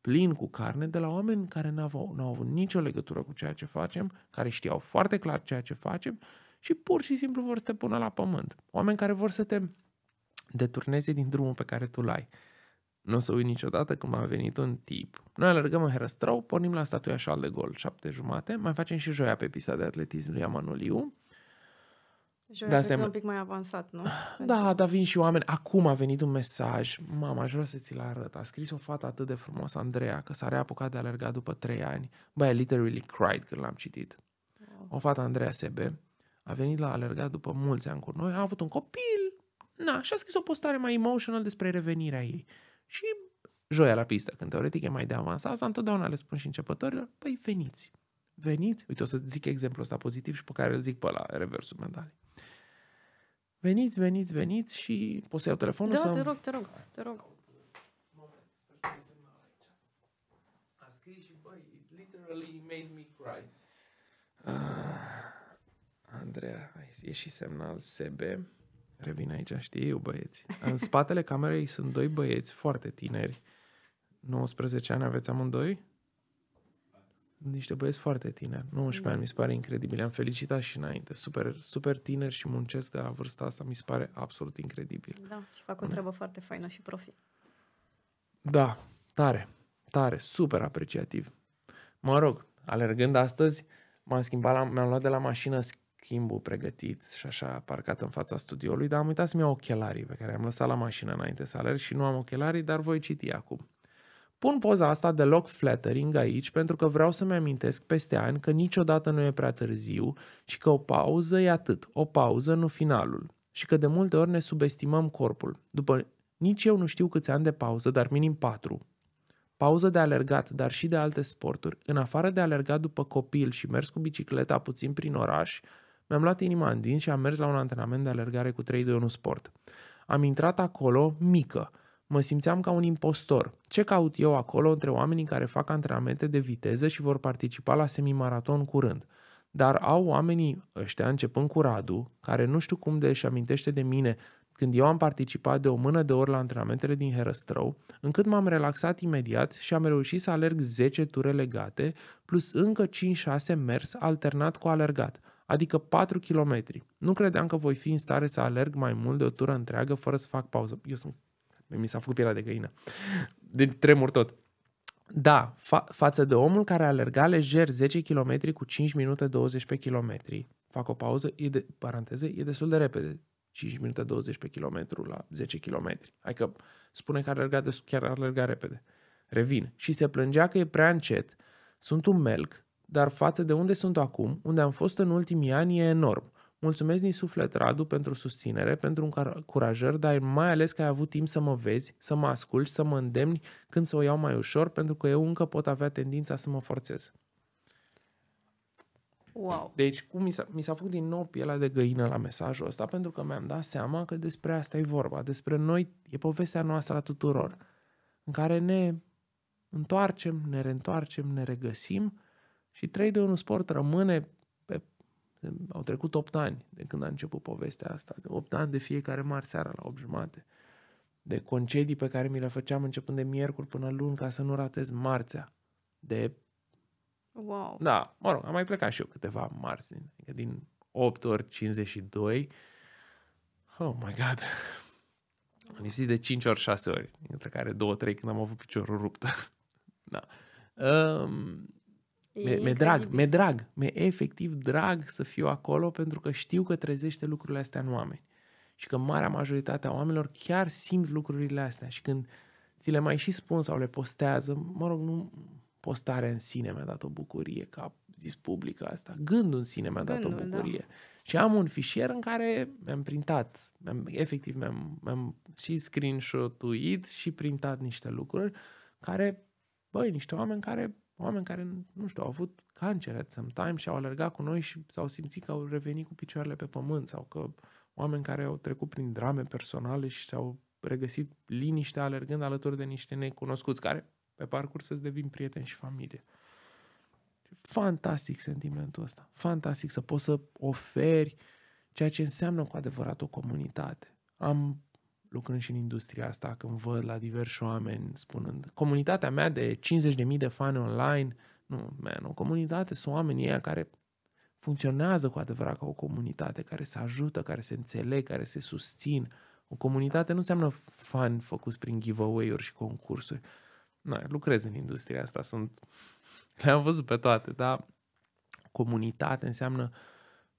plin cu carne de la oameni care n-au, n-au avut nicio legătură cu ceea ce facem, care știau foarte clar ceea ce facem și pur și simplu vor să te pună la pământ. Oameni care vor să te deturneze din drumul pe care tu l-ai. Nu o să uit niciodată cum a venit un tip. Noi alergăm în Herăstrău, pornim la statuia șal de gol, șapte jumate, mai facem și joia pe pista de atletism lui Amanuliu, Joia deci da, un pic mai avansat, nu? Ah, da, Pentru... dar vin și oameni. Acum a venit un mesaj. Mama, aș vrea să ți-l arăt. A scris o fată atât de frumos, Andreea, că s-a reapucat de alergat după trei ani. Băi, literally cried când l-am citit. Wow. O fată, Andreea Sebe, a venit la alergat după mulți ani cu noi, a avut un copil, na, și a scris o postare mai emotional despre revenirea ei. Și joia la pistă, când teoretic e mai de avansat, asta întotdeauna le spun și începătorilor, păi veniți, veniți. Uite, o să zic exemplul ăsta pozitiv și pe care îl zic pe la reversul medalii. Veniți, veniți, veniți și poți să iau telefonul? Da, să... te rog, te rog, te rog. literally made me cry. Ah, Andreea, e și semnal SB. Revin aici, știi eu, băieți. În spatele camerei sunt doi băieți foarte tineri. 19 ani aveți amândoi? niște băieți foarte tineri, 19 da. ani, mi se pare incredibil. Am felicitat și înainte, super, super tineri și muncesc de la vârsta asta, mi se pare absolut incredibil. Da, și fac o mm. treabă da. foarte faină și profi. Da, tare, tare, super apreciativ. Mă rog, alergând astăzi, m-am schimbat, la, mi-am luat de la mașină schimbul pregătit și așa parcat în fața studioului, dar am uitat să-mi iau ochelarii pe care am lăsat la mașină înainte să alerg și nu am ochelarii, dar voi citi acum. Pun poza asta deloc flattering aici pentru că vreau să-mi amintesc peste ani că niciodată nu e prea târziu și că o pauză e atât, o pauză nu finalul. Și că de multe ori ne subestimăm corpul. După nici eu nu știu câți ani de pauză, dar minim patru. Pauză de alergat, dar și de alte sporturi. În afară de alergat după copil și mers cu bicicleta puțin prin oraș, mi-am luat inima în din și am mers la un antrenament de alergare cu 3 de 1 sport. Am intrat acolo mică, Mă simțeam ca un impostor. Ce caut eu acolo între oamenii care fac antrenamente de viteză și vor participa la semimaraton curând? Dar au oamenii ăștia, începând cu Radu, care nu știu cum de își amintește de mine când eu am participat de o mână de ori la antrenamentele din Herăstrău, încât m-am relaxat imediat și am reușit să alerg 10 ture legate, plus încă 5-6 mers alternat cu alergat, adică 4 km. Nu credeam că voi fi în stare să alerg mai mult de o tură întreagă fără să fac pauză. Eu sunt mi s-a făcut pielea de găină. De tremur tot. Da, fa- față de omul care a alergat lejer 10 km cu 5 minute 20 pe km. Fac o pauză, e de, paranteze, e destul de repede. 5 minute 20 pe km la 10 km. Adică spune că a alergat, de, chiar a alergat repede. Revin. Și se plângea că e prea încet. Sunt un melc, dar față de unde sunt acum, unde am fost în ultimii ani, e enorm. Mulțumesc din suflet, Radu, pentru susținere, pentru încurajări, dar mai ales că ai avut timp să mă vezi, să mă asculți, să mă îndemni când să o iau mai ușor, pentru că eu încă pot avea tendința să mă forțez. Wow. Deci, cum mi s-a, mi s-a făcut din nou pielea de găină la mesajul ăsta, pentru că mi-am dat seama că despre asta e vorba, despre noi, e povestea noastră a tuturor, în care ne întoarcem, ne reîntoarcem, ne regăsim și 3 de 1 Sport rămâne au trecut 8 ani de când a început povestea asta. De 8 ani de fiecare mari seara la 8 jumate. De concedii pe care mi le făceam începând de miercuri până luni ca să nu ratez marțea. De... Wow. Da, mă rog, am mai plecat și eu câteva marți. Adică din 8 ori 52. Oh my god. Am lipsit de 5 ori 6 ori, între care 2-3 când am avut piciorul rupt. da. Um, mi-e, mi drag, mi-e drag, mi-e efectiv drag să fiu acolo pentru că știu că trezește lucrurile astea în oameni. Și că marea majoritate a oamenilor chiar simt lucrurile astea și când ți le mai și spun sau le postează, mă rog, nu postarea în sine mi-a dat o bucurie ca zis publică asta, gândul în sine mi-a dat gândul, o da. bucurie. Da. Și am un fișier în care mi-am printat, mi-am, efectiv mi-am, mi-am și screenshot-uit și printat niște lucruri care, băi, niște oameni care oameni care, nu știu, au avut cancer at some time și au alergat cu noi și s-au simțit că au revenit cu picioarele pe pământ sau că oameni care au trecut prin drame personale și s-au regăsit liniște alergând alături de niște necunoscuți care pe parcurs să-ți devin prieteni și familie. Fantastic sentimentul ăsta. Fantastic să poți să oferi ceea ce înseamnă cu adevărat o comunitate. Am lucrând și în industria asta, când văd la diversi oameni spunând, comunitatea mea de 50.000 de fani online, nu, man, o comunitate sunt oamenii ăia care funcționează cu adevărat ca o comunitate, care se ajută, care se înțeleg, care se susțin. O comunitate nu înseamnă fani făcuți prin giveaway-uri și concursuri. nu, lucrez în industria asta, sunt... le-am văzut pe toate, dar comunitate înseamnă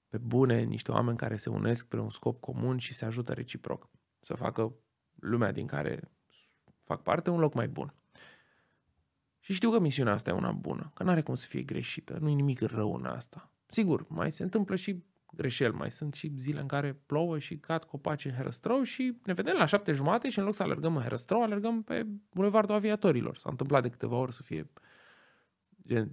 pe bune niște oameni care se unesc pe un scop comun și se ajută reciproc să facă lumea din care fac parte un loc mai bun. Și știu că misiunea asta e una bună, că nu are cum să fie greșită, nu e nimic rău în asta. Sigur, mai se întâmplă și greșeli, mai sunt și zile în care plouă și cad copaci în Herăstrău și ne vedem la șapte jumate și în loc să alergăm în Herăstrău, alergăm pe Bulevardul Aviatorilor. S-a întâmplat de câteva ori să fie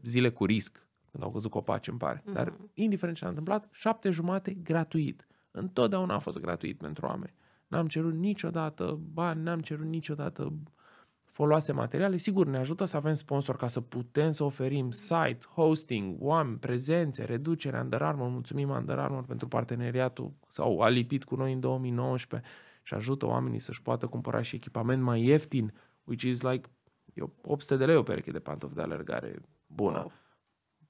zile cu risc când au căzut copaci, îmi pare. Dar, mhm. indiferent ce s-a întâmplat, șapte jumate gratuit. Întotdeauna a fost gratuit pentru oameni. N-am cerut niciodată bani, n-am cerut niciodată foloase materiale. Sigur, ne ajută să avem sponsor ca să putem să oferim site, hosting, oameni, prezențe, reducere, Under Armour. Mulțumim Under Armour pentru parteneriatul sau a lipit cu noi în 2019 și ajută oamenii să-și poată cumpăra și echipament mai ieftin, which is like eu, 800 de lei o pereche de pantofi de alergare bună. Wow.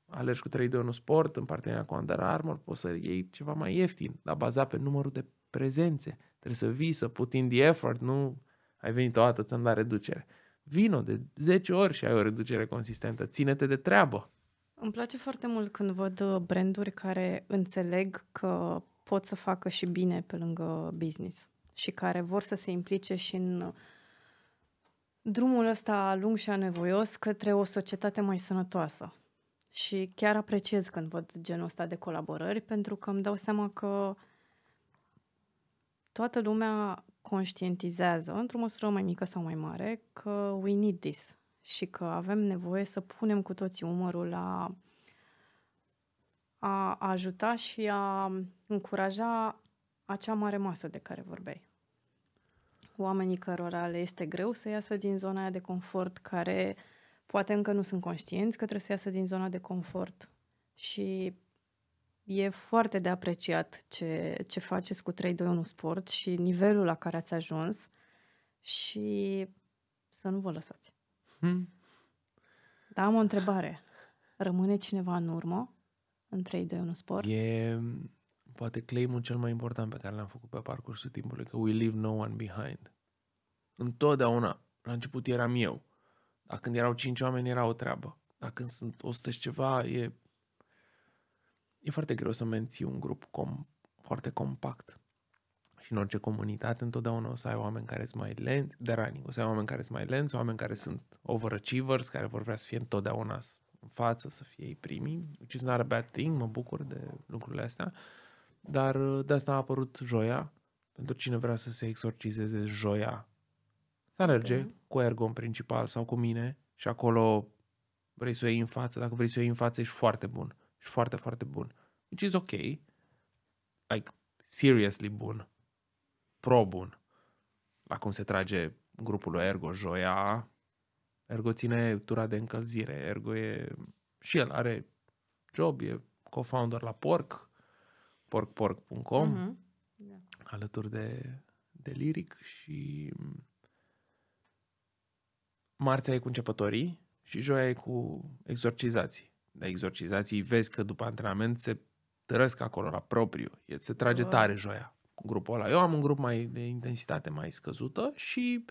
Alergi cu 3 de 1 sport în parteneria cu Under Armour, poți să iei ceva mai ieftin, dar bazat pe numărul de prezențe, Trebuie să vii, să put in the effort, nu ai venit o dată, ți-am dat reducere. Vino de 10 ori și ai o reducere consistentă. Ține-te de treabă. Îmi place foarte mult când văd uh, branduri care înțeleg că pot să facă și bine pe lângă business și care vor să se implice și în uh, drumul ăsta lung și anevoios către o societate mai sănătoasă. Și chiar apreciez când văd genul ăsta de colaborări, pentru că îmi dau seama că uh, toată lumea conștientizează, într-o măsură mai mică sau mai mare, că we need this și că avem nevoie să punem cu toții umărul la a ajuta și a încuraja acea mare masă de care vorbeai. Oamenii cărora le este greu să iasă din zona aia de confort, care poate încă nu sunt conștienți că trebuie să iasă din zona de confort și E foarte de apreciat ce, ce faceți cu 3-2-1 Sport și nivelul la care ați ajuns și să nu vă lăsați. Hmm. Da, am o întrebare. Rămâne cineva în urmă în 3-2-1 Sport? E poate claimul cel mai important pe care l-am făcut pe parcursul timpului, că we leave no one behind. Întotdeauna, la început eram eu. Dacă când erau 5 oameni era o treabă. Dacă când sunt 100 și ceva, e e foarte greu să menții un grup com, foarte compact. Și în orice comunitate întotdeauna o să ai oameni care sunt mai lenți, de running, o să ai oameni care sunt mai lenți, oameni care sunt overachievers, care vor vrea să fie întotdeauna în față, să fie ei primii, which is not a bad thing, mă bucur de lucrurile astea, dar uh, de asta a apărut joia, pentru cine vrea să se exorcizeze joia, să alerge okay. cu Ergon principal sau cu mine și acolo vrei să o iei în față, dacă vrei să o iei în față ești foarte bun și foarte, foarte bun. Which is ok. Like, seriously bun. Pro bun. La cum se trage grupul lui Ergo joia, Ergo ține tura de încălzire, Ergo e... și el are job, e co-founder la Porc, porcporc.com, uh-huh. Mhm. yeah. Da. alături de, de Lyric și marțea e cu începătorii și joia e cu exorcizații de exorcizații, vezi că după antrenament se tărăsc acolo la propriu, se trage tare joia grupul ăla. Eu am un grup mai de intensitate mai scăzută și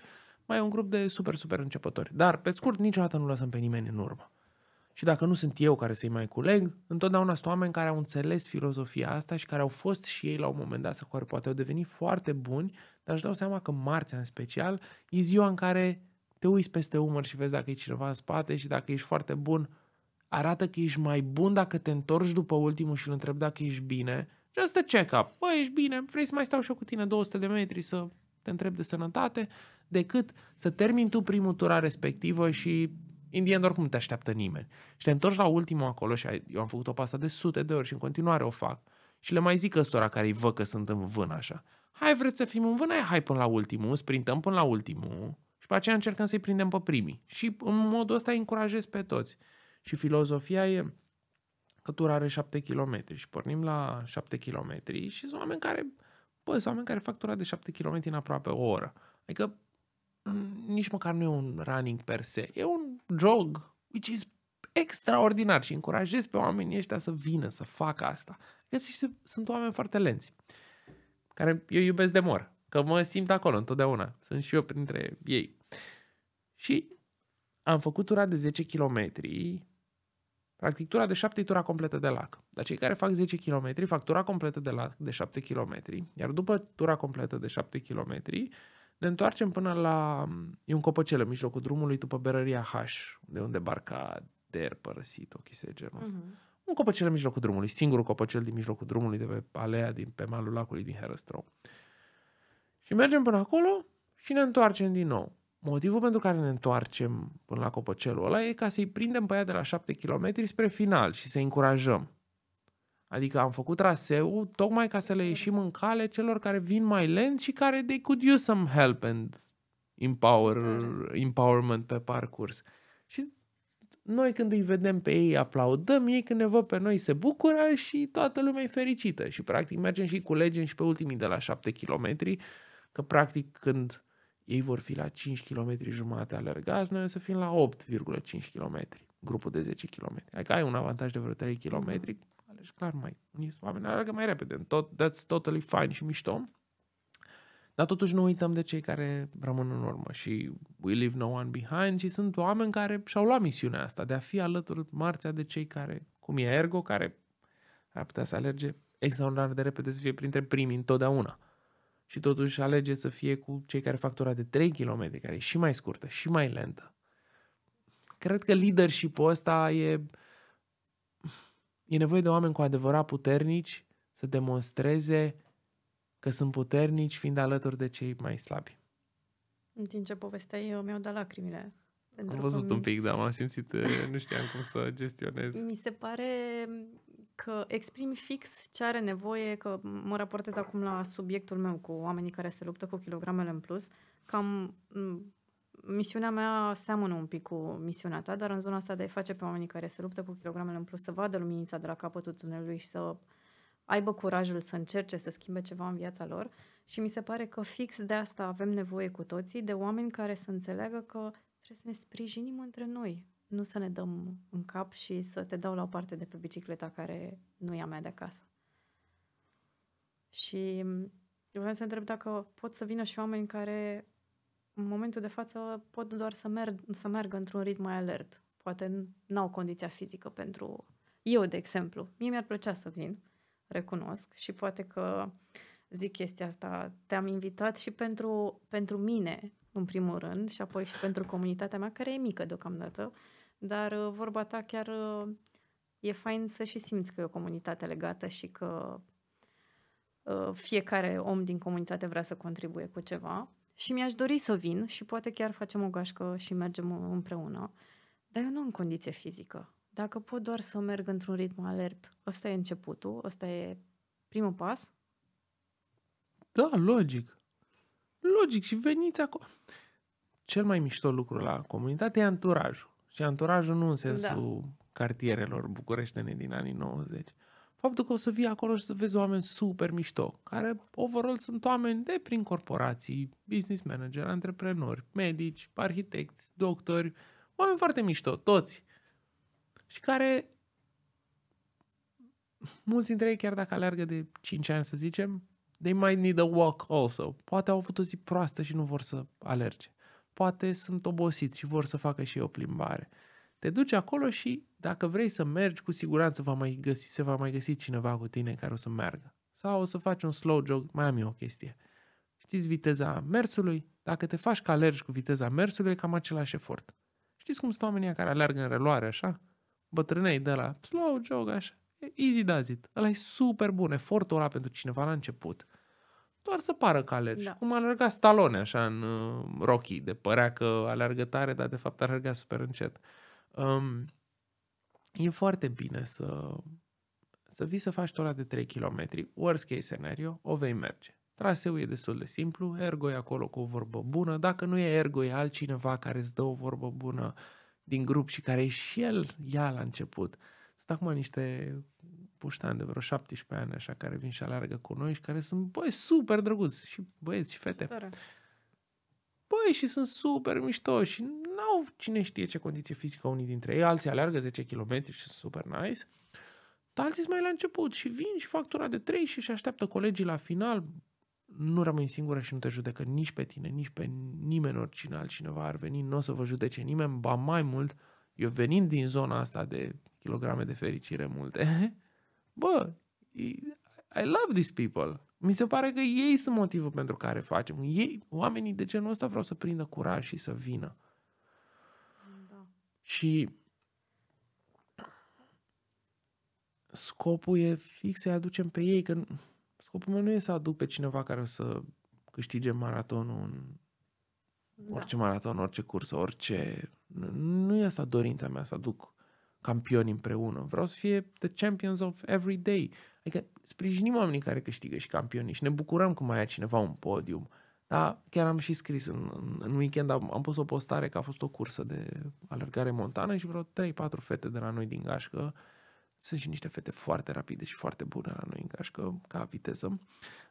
mai un grup de super, super începători. Dar, pe scurt, niciodată nu lăsăm pe nimeni în urmă. Și dacă nu sunt eu care să-i mai culeg, întotdeauna sunt oameni care au înțeles filozofia asta și care au fost și ei la un moment dat, sau care poate au devenit foarte buni, dar își dau seama că marțea în special e ziua în care te uiți peste umăr și vezi dacă e cineva în spate și dacă ești foarte bun, arată că ești mai bun dacă te întorci după ultimul și îl întreb dacă ești bine. Just a check-up. Bă, ești bine, vrei să mai stau și eu cu tine 200 de metri să te întreb de sănătate, decât să termin tu primul tura respectivă și indien the oricum te așteaptă nimeni. Și te întorci la ultimul acolo și eu am făcut-o pasta de sute de ori și în continuare o fac. Și le mai zic ăstora care îi văd că sunt în vân așa. Hai, vreți să fim în vână? Hai până la ultimul, sprintăm până la ultimul și pe aceea încercăm să-i prindem pe primii. Și în modul ăsta îi încurajez pe toți. Și filozofia e că tura are 7 km și pornim la 7 km și sunt oameni care, bă, sunt oameni care fac tura de 7 km în aproape o oră. Adică mm, nici măcar nu e un running per se, e un jog, which is extraordinar și încurajez pe oamenii ăștia să vină, să facă asta. Că adică sunt oameni foarte lenți, care eu iubesc de mor, că mă simt acolo întotdeauna. Sunt și eu printre ei. Și am făcut tura de 10 km tura de 7 e tura completă de lac. Dar cei care fac 10 km fac tura completă de lac de 7 km, iar după tura completă de 7 km ne întoarcem până la... E un copăcel în mijlocul drumului după berăria H, de unde barca der părăsit, o chestie de genul ăsta. Uh-huh. Un copăcel în mijlocul drumului, singurul copăcel din mijlocul drumului de pe alea din, pe malul lacului din Herăstrău. Și mergem până acolo și ne întoarcem din nou. Motivul pentru care ne întoarcem până la copăcelul ăla e ca să-i prindem pe aia de la 7 km spre final și să-i încurajăm. Adică am făcut traseul tocmai ca să le ieșim în cale celor care vin mai lent și care they could use some help and empower, empowerment pe parcurs. Și noi când îi vedem pe ei aplaudăm, ei când ne văd pe noi se bucură și toată lumea e fericită. Și practic mergem și culegem și pe ultimii de la 7 km, că practic când ei vor fi la 5 km jumate alergați, noi o să fim la 8,5 km, grupul de 10 km. Adică ai un avantaj de vreo 3 km, mhm. alegi clar mai, unii oameni alergă mai repede. Tot, that's totally fine și mișto. Dar totuși nu uităm de cei care rămân în urmă și we leave no one behind și sunt oameni care și-au luat misiunea asta de a fi alături marțea de cei care, cum e Ergo, care ar putea să alerge extraordinar de repede să fie printre primii întotdeauna și totuși alege să fie cu cei care fac tura de 3 km, care e și mai scurtă, și mai lentă. Cred că leadership-ul ăsta e... E nevoie de oameni cu adevărat puternici să demonstreze că sunt puternici fiind alături de cei mai slabi. În timp ce povesteai, eu mi-au dat lacrimile. am văzut că... un pic, dar m-am simțit, eh, nu știam cum să gestionez. Mi se pare că exprim fix ce are nevoie, că mă raportez acum la subiectul meu cu oamenii care se luptă cu kilogramele în plus, cam misiunea mea seamănă un pic cu misiunea ta, dar în zona asta de a face pe oamenii care se luptă cu kilogramele în plus să vadă luminița de la capătul tunelului și să aibă curajul să încerce să schimbe ceva în viața lor și mi se pare că fix de asta avem nevoie cu toții, de oameni care să înțeleagă că trebuie să ne sprijinim între noi, nu să ne dăm în cap și să te dau la o parte de pe bicicleta care nu e a mea de acasă. Și mm, vreau să întreb dacă pot să vină și oameni care în momentul de față pot doar să, merg, să meargă într-un ritm mai alert. Poate n-au condiția fizică pentru... Eu, de exemplu, mie mi-ar plăcea să vin, recunosc, și poate că zic chestia asta, te-am invitat și pentru, pentru mine, în primul rând, și apoi și pentru comunitatea mea, care e mică deocamdată, dar uh, vorba ta chiar uh, e fain să și simți că e o comunitate legată și că uh, fiecare om din comunitate vrea să contribuie cu ceva și mi-aș dori să vin și poate chiar facem o gașcă și mergem împreună, dar eu nu în condiție fizică. Dacă pot doar să merg într-un ritm alert, ăsta e începutul, ăsta e primul pas. Da, logic. Logic și veniți acolo. Cel mai mișto lucru la comunitate e anturajul. Și anturajul nu în sensul da. cartierelor bucureștene din anii 90. Faptul că o să vii acolo și să vezi oameni super mișto, care overall sunt oameni de prin corporații, business manager, antreprenori, medici, arhitecți, doctori, oameni foarte mișto, toți. Și care mulți dintre ei, chiar dacă aleargă de 5 ani, să zicem, they might need a walk also. Poate au avut o zi proastă și nu vor să alerge poate sunt obosiți și vor să facă și o plimbare. Te duci acolo și dacă vrei să mergi, cu siguranță va mai găsi, se va mai găsi cineva cu tine care o să meargă. Sau o să faci un slow jog, mai am eu o chestie. Știți viteza mersului? Dacă te faci că alergi cu viteza mersului, e cam același efort. Știți cum sunt oamenii care alergă în reloare, așa? Bătrânei de la slow jog, așa. Easy does it. Ăla e super bun. Efortul ăla pentru cineva la început doar să pară că alergi. Da. Cum alerga Stallone așa în uh, Rocky, de părea că alergă tare, dar de fapt alerga super încet. Um, e foarte bine să, să vii să faci tora de 3 km. Worst case scenario, o vei merge. Traseul e destul de simplu, ergo e acolo cu o vorbă bună, dacă nu e ergo, e altcineva care îți dă o vorbă bună din grup și care e și el ia la început. Sunt acum niște puștani de vreo 17 ani, așa, care vin și alergă cu noi și care sunt, băi, super drăguți și băieți și fete. Tare. Băi, și sunt super mișto și n-au cine știe ce condiție fizică unii dintre ei, alții alergă 10 km și sunt super nice. Dar alții mai la început și vin și factura de 3 și își așteaptă colegii la final. Nu rămâi singură și nu te judecă nici pe tine, nici pe nimeni, oricine altcineva ar veni, nu o să vă judece nimeni, ba mai mult, eu venind din zona asta de kilograme de fericire multe, bă, I love these people. Mi se pare că ei sunt motivul pentru care facem. Ei, oamenii de genul ăsta vreau să prindă curaj și să vină. Da. Și scopul e fix să-i aducem pe ei, că scopul meu nu e să aduc pe cineva care o să câștige maratonul în da. orice maraton, orice cursă, orice... Nu e asta dorința mea, să aduc campioni împreună. Vreau să fie the champions of every day. Adică sprijinim oamenii care câștigă și campionii și ne bucurăm că mai ia cineva un podium. Da, chiar am și scris în, în, în weekend, am, am pus o postare că a fost o cursă de alergare montană și vreo 3-4 fete de la noi din gașcă. Sunt și niște fete foarte rapide și foarte bune la noi în gașcă, ca viteză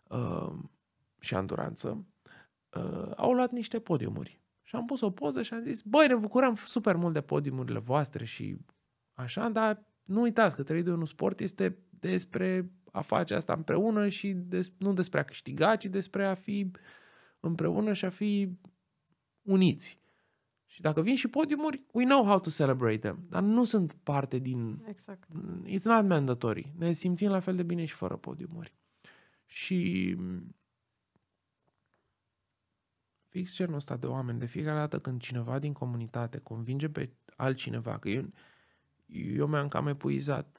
uh, și anduranță. Uh, au luat niște podiumuri. Și am pus o poză și am zis, băi, ne bucurăm super mult de podiumurile voastre și Așa, dar nu uitați că 3 1 sport este despre a face asta împreună și des, nu despre a câștiga, ci despre a fi împreună și a fi uniți. Și dacă vin și podiumuri, we know how to celebrate them, dar nu sunt parte din... Exact. It's not mandatory. Ne simțim la fel de bine și fără podiumuri. Și fix genul ăsta de oameni, de fiecare dată când cineva din comunitate convinge pe altcineva că e, eu mi-am cam epuizat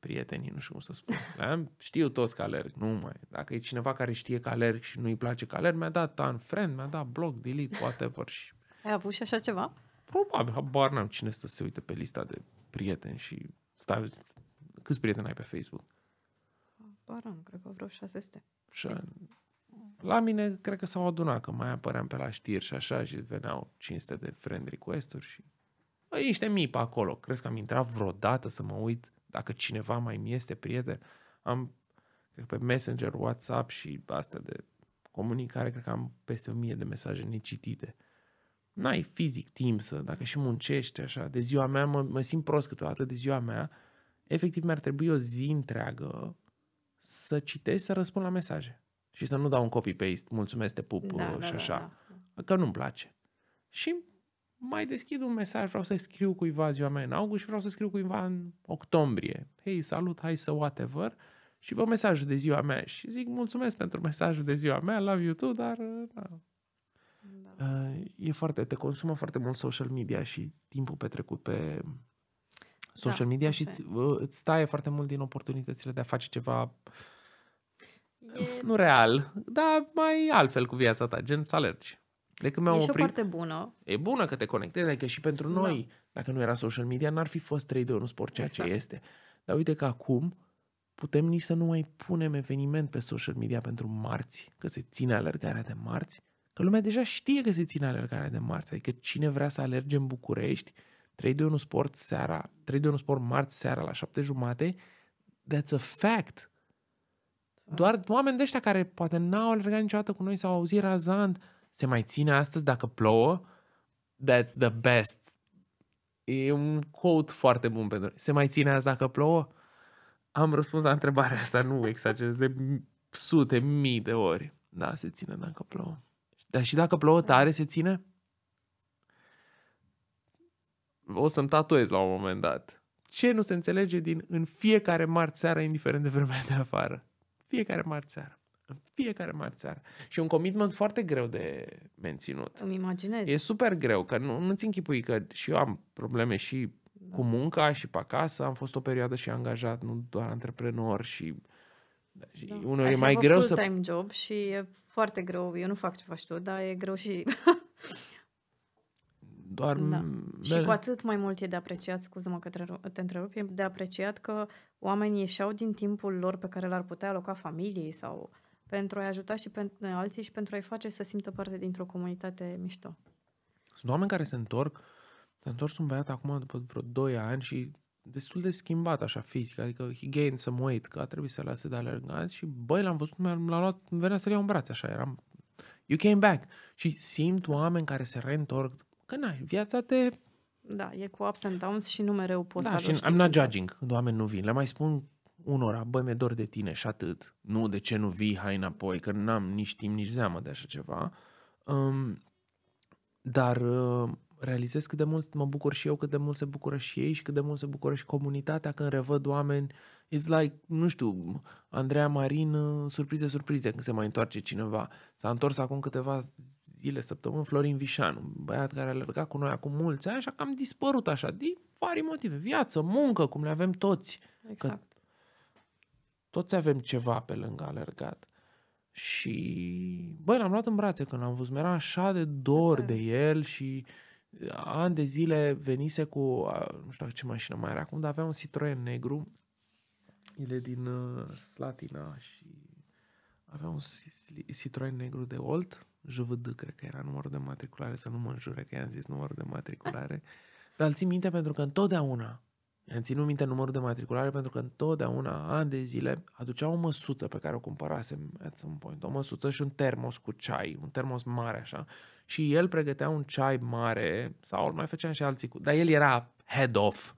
prietenii, nu știu cum să spun. Le-am, da? știu toți că alerg, nu mai. Dacă e cineva care știe că alerg și nu-i place că alerg, mi-a dat friend, mi-a dat blog, delete, whatever. Și... Ai avut și așa ceva? Probabil, habar n-am cine să se uite pe lista de prieteni și stai, câți prieteni ai pe Facebook? Habar am, cred că vreo 600. Și la mine cred că s-au adunat, că mai apăream pe la știri și așa și veneau 500 de friend request-uri și ai păi, niște mii pe acolo. Crezi că am intrat vreodată să mă uit dacă cineva mai mi este prieten? Am, cred, pe Messenger, WhatsApp și astea de comunicare, cred că am peste o mie de mesaje necitite. N-ai fizic timp să, dacă și muncești așa, de ziua mea mă, mă simt prost câteodată, de ziua mea, efectiv mi-ar trebui o zi întreagă să citesc, să răspund la mesaje. Și să nu dau un copy-paste, mulțumesc, te pup da, uh, da și da, așa. Da, da. Că nu-mi place. Și mai deschid un mesaj, vreau să scriu cuiva ziua mea în august și vreau să scriu cuiva în octombrie. Hei, salut, hai să whatever și vă mesajul de ziua mea și zic mulțumesc pentru mesajul de ziua mea, love you too, dar da. da. Eh, e foarte, te consumă foarte mult social media și timpul petrecut pe social da, media și îți, îți taie foarte mult din oportunitățile de a face ceva e... nu real, dar mai altfel cu viața ta, gen să alergi. De când mi-am e oprit, și o parte bună. E bună că te conectezi, adică și pentru da. noi, dacă nu era social media, n-ar fi fost 3, 2, sport, ceea exact. ce este. Dar uite că acum putem nici să nu mai punem eveniment pe social media pentru marți, că se ține alergarea de marți, că lumea deja știe că se ține alergarea de marți, adică cine vrea să alerge în București, 3 2 sport seara, 3 2 sport marți seara la 7 jumate, that's a fact. Da. Doar oameni de ăștia care poate n-au alergat niciodată cu noi sau au auzit razant, se mai ține astăzi dacă plouă? That's the best. E un quote foarte bun pentru se mai ține azi dacă plouă? Am răspuns la întrebarea asta, nu exagerez, de sute, mii de ori. Da, se ține dacă plouă. Dar și dacă plouă tare, se ține? O să-mi tatuez la un moment dat. Ce nu se înțelege din în fiecare marți seară, indiferent de vremea de afară? Fiecare marți seară. În fiecare marți Și e un commitment foarte greu de menținut. Îmi imaginez. E super greu, că nu, nu-ți închipui că și eu am probleme și da. cu munca și pe acasă. Am fost o perioadă și angajat, nu doar antreprenor și... Da, și da. uneori e mai greu să... time job și e foarte greu. Eu nu fac ce faci tu, dar e greu și... doar... Da. Mele. Și da. cu atât mai mult e de apreciat, scuză-mă că te întrerup, e de apreciat că oamenii ieșeau din timpul lor pe care l-ar putea aloca familiei sau pentru a-i ajuta și pentru alții și pentru a-i face să simtă parte dintr-o comunitate mișto. Sunt oameni care se întorc, se întorc un băiat acum după vreo 2 ani și destul de schimbat așa fizic, adică he gained some weight, că a trebuit să lase de alergat și băi, l-am văzut, l-am luat, venea să-l iau în brațe așa, eram, you came back. Și simt oameni care se reîntorc, că n-ai, viața te... Da, e cu ups and downs și nu mereu poți da, să și I'm not judging când oameni nu vin. Le mai spun unora, băi, mi-e dor de tine și atât. Nu, de ce nu vii, hai înapoi, că n-am nici timp, nici zeamă de așa ceva. Um, dar uh, realizez cât de mult mă bucur și eu, cât de mult se bucură și ei și cât de mult se bucură și comunitatea când revăd oameni. It's like, nu știu, Andreea Marin, uh, surprize, surprize când se mai întoarce cineva. S-a întors acum câteva zile, săptămâni, Florin Vișan, un băiat care a lărgat cu noi acum mulți ani și a cam dispărut așa, din vari motive. Viață, muncă, cum le avem toți. Exact. Că toți avem ceva pe lângă alergat. Și, băi, l-am luat în brațe când am văzut. Mi-era așa de dor de el și uh, ani de zile venise cu, uh, nu știu ce mașină mai era acum, dar avea un Citroen negru. El e din uh, Slatina și avea un Citroen negru de Olt, JVD, cred că era numărul de matriculare, să nu mă înjure că i-am zis numărul de matriculare. Dar îl țin minte pentru că întotdeauna am ținut minte numărul de matriculare pentru că întotdeauna, ani de zile, aducea o măsuță pe care o cumpărasem at some point, o măsuță și un termos cu ceai, un termos mare așa, și el pregătea un ceai mare sau îl mai făceam și alții cu... Dar el era head off.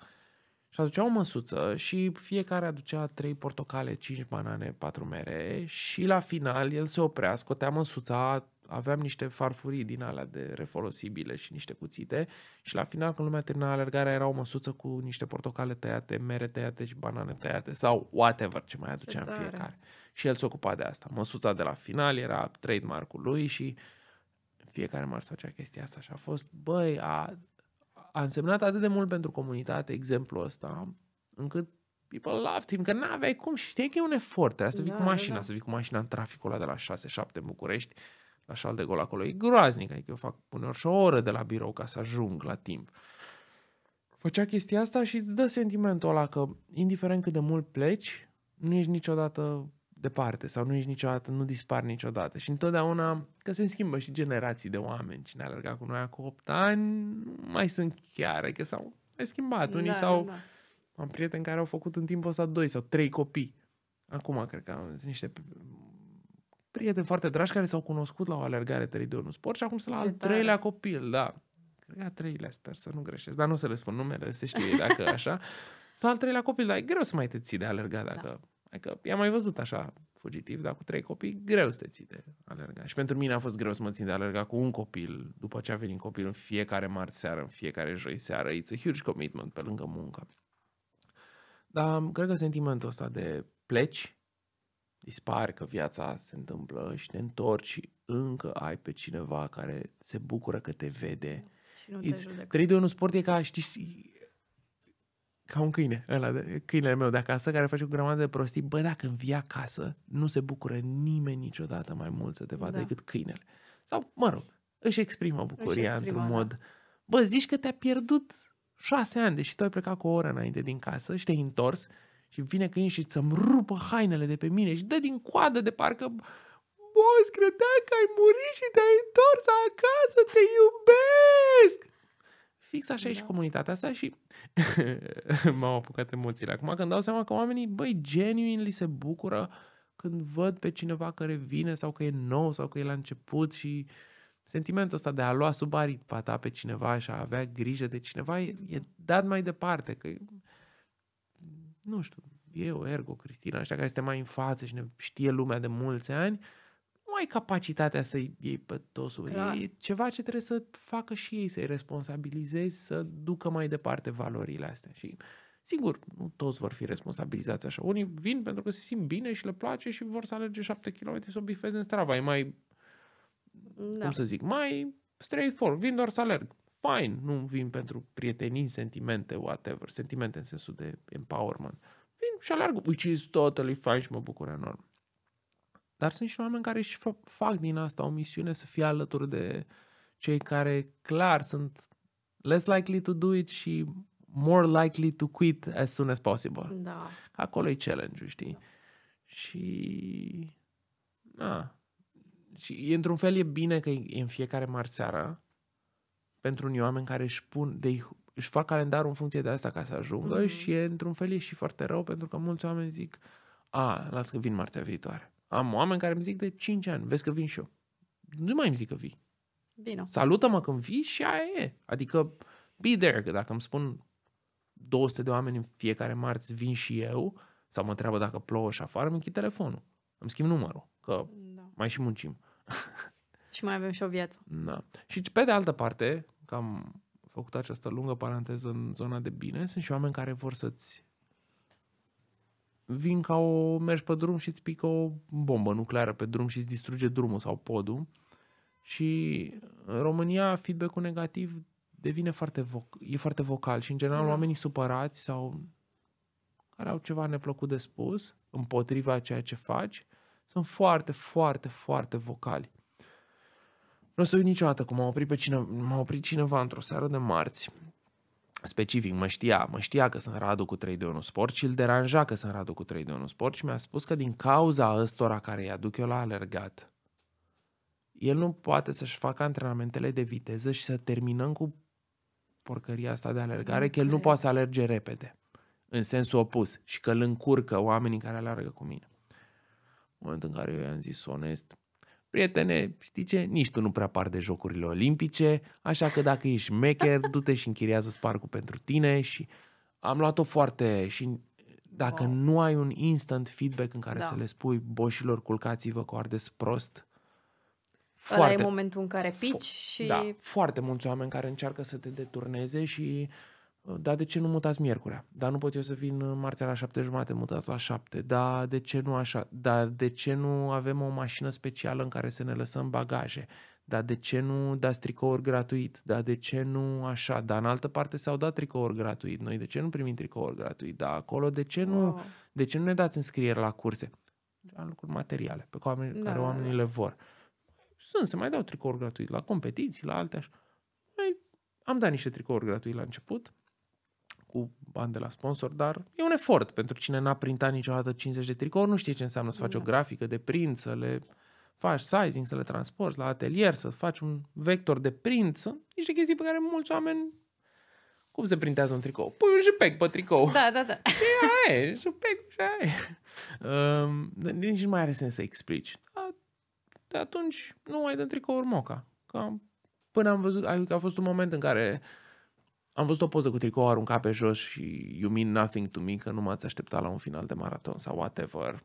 Și aducea o măsuță și fiecare aducea trei portocale, cinci banane, patru mere și la final el se oprea, scotea măsuța aveam niște farfurii din alea de refolosibile și niște cuțite și la final când lumea termina alergarea era o măsuță cu niște portocale tăiate, mere tăiate și banane tăiate sau whatever ce mai aduceam în fiecare. Și el se ocupa de asta. Măsuța de la final era trademark-ul lui și fiecare mars făcea chestia asta și a fost, băi, a, a însemnat atât de mult pentru comunitate exemplul ăsta, încât people loved him, că n-aveai cum și știi că e un efort, trebuie să vii da, cu da, mașina, da. să vii cu mașina în traficul ăla de la 6-7 în București, așa alt de gol acolo. E groaznic, adică eu fac uneori și o oră de la birou ca să ajung la timp. Făcea chestia asta și îți dă sentimentul ăla că, indiferent cât de mult pleci, nu ești niciodată departe sau nu ești niciodată, nu dispar niciodată. Și întotdeauna, că se schimbă și generații de oameni. Cine a alergat cu noi acum 8 ani, nu mai sunt chiar, că adică s-au mai schimbat. Unii da, sau Da. Am prieteni care au făcut în timpul ăsta 2 sau 3 copii. Acum, cred că am niște prieteni foarte dragi care s-au cunoscut la o alergare 3 de sport și acum sunt la Ce al tare. treilea copil, da. Cred că treilea, sper să nu greșesc, dar nu se spun numele, se știe dacă așa. Sunt la al treilea copil, dar e greu să mai te ții de alergat da. dacă... Da. Adică i-am mai văzut așa fugitiv, dar cu trei copii greu să te ții de alergat. Și pentru mine a fost greu să mă țin de alergat cu un copil după ce a venit copil în fiecare marți seară, în fiecare joi seară. It's a huge commitment pe lângă muncă. Dar cred că sentimentul ăsta de pleci, dispare, că viața se întâmplă și te întorci și încă ai pe cineva care se bucură că te vede. Da, și nu te 3 1 sport e ca, știi, ca un câine, ăla, de, câinele meu de acasă, care face o grămadă de prostii. Bă, dacă în via acasă, nu se bucură nimeni niciodată mai mult să te vadă da. decât câinele. Sau, mă rog, își exprimă bucuria într-un da. mod. Bă, zici că te-a pierdut șase ani, deși tu ai plecat cu o oră înainte din casă și te-ai întors și vine câinii și să-mi rupă hainele de pe mine și dă din coadă de parcă Boss, credeam că ai murit și te-ai întors acasă, te iubesc! Fix așa da. e și da. comunitatea asta și m-au apucat emoțiile. Acum când dau seama că oamenii, băi, li se bucură când văd pe cineva care vine sau că e nou sau că e la început și sentimentul ăsta de a lua sub aripa ta pe cineva și a avea grijă de cineva e, e dat mai departe. Că nu știu, eu, Ergo, Cristina, așa care este mai în față și ne știe lumea de mulți ani, nu ai capacitatea să-i iei pe toți. Da. E ceva ce trebuie să facă și ei, să-i responsabilizezi, să ducă mai departe valorile astea. Și Sigur, nu toți vor fi responsabilizați așa. Unii vin pentru că se simt bine și le place și vor să alerge șapte km să o bifeze în strava. E mai, da. cum să zic, mai straightforward. Vin doar să alerg fine, nu vin pentru prietenii, sentimente, whatever, sentimente în sensul de empowerment. Vin și alerg, which is totally fine și mă bucur enorm. Dar sunt și oameni care își fac din asta o misiune să fie alături de cei care clar sunt less likely to do it și more likely to quit as soon as possible. Da. Acolo e challenge știi? Da. Și... Na. Și într-un fel e bine că e în fiecare marți seara, pentru unii oameni care își pun, de, își fac calendarul în funcție de asta ca să ajungă mm-hmm. și e, într-un fel e și foarte rău pentru că mulți oameni zic, a, las că vin marțea viitoare. Am oameni care îmi zic de 5 ani, vezi că vin și eu. Nu mai îmi zic că vii. Bine. Salută-mă când vii și aia e. Adică, be there, că dacă îmi spun 200 de oameni în fiecare marți vin și eu, sau mă întreabă dacă plouă și afară, îmi închid telefonul. Îmi schimb numărul, că da. mai și muncim. Și mai avem și o viață. Da. Și pe de altă parte, că am făcut această lungă paranteză în zona de bine, sunt și oameni care vor să-ți vin ca o mergi pe drum și îți pică o bombă nucleară pe drum și îți distruge drumul sau podul. Și în România feedback-ul negativ devine foarte, vo- e foarte vocal și în general da. oamenii supărați sau care au ceva neplăcut de spus împotriva ceea ce faci sunt foarte, foarte, foarte vocali. Nu o să uit niciodată cum m-a oprit, pe cine, m-a oprit cineva într-o seară de marți specific, mă știa, mă știa că sunt Radu cu 3 de 1 sport și îl deranja că sunt Radu cu 3 de 1 sport și mi-a spus că din cauza ăstora care îi aduc eu la alergat, el nu poate să-și facă antrenamentele de viteză și să terminăm cu porcăria asta de alergare, că el nu poate să alerge repede, în sensul opus, și că îl încurcă oamenii care alergă cu mine. În momentul în care eu i-am zis onest, prietene, știi ce, nici tu nu prea par de jocurile olimpice, așa că dacă ești mecher, du-te și închiriază sparcul pentru tine și am luat-o foarte și dacă wow. nu ai un instant feedback în care da. să le spui boșilor culcați-vă cu ardeți prost, foarte, Ăla e momentul în care pici fo- și... Da, foarte mulți oameni care încearcă să te deturneze și uh, da, de ce nu mutați miercurea? Da, nu pot eu să vin marțea la șapte jumate, mutați la șapte. Da, de ce nu așa? Da, de ce nu avem o mașină specială în care să ne lăsăm bagaje? Da, de ce nu dați tricouri gratuit? Da, de ce nu așa? Da, în altă parte s-au dat tricouri gratuit. Noi de ce nu primim tricouri gratuit? Da, acolo de ce nu, wow. de ce nu ne dați înscriere la curse? Da, lucruri materiale pe care, da. care da, da. oamenii le vor. Sunt, se mai dau tricouri gratuit la competiții, la alte așa. Noi păi, am dat niște tricouri gratuit la început, cu bani de la sponsor, dar e un efort. Pentru cine n-a printat niciodată 50 de tricouri, nu știe ce înseamnă să faci da. o grafică de print, să le faci sizing, să le transporti la atelier, să faci un vector de print, sunt niște chestii pe care mulți oameni cum se printează un tricou? Pui un jpeg pe tricou. Da, da, da. Și aia e, jpeg și aia e. Um, nici nu mai are sens să explici. Da, de atunci nu mai dăm tricouri moca. Că până am văzut, a fost un moment în care uh, am văzut o poză cu tricou aruncat pe jos și you mean nothing to me că nu m-ați așteptat la un final de maraton sau whatever.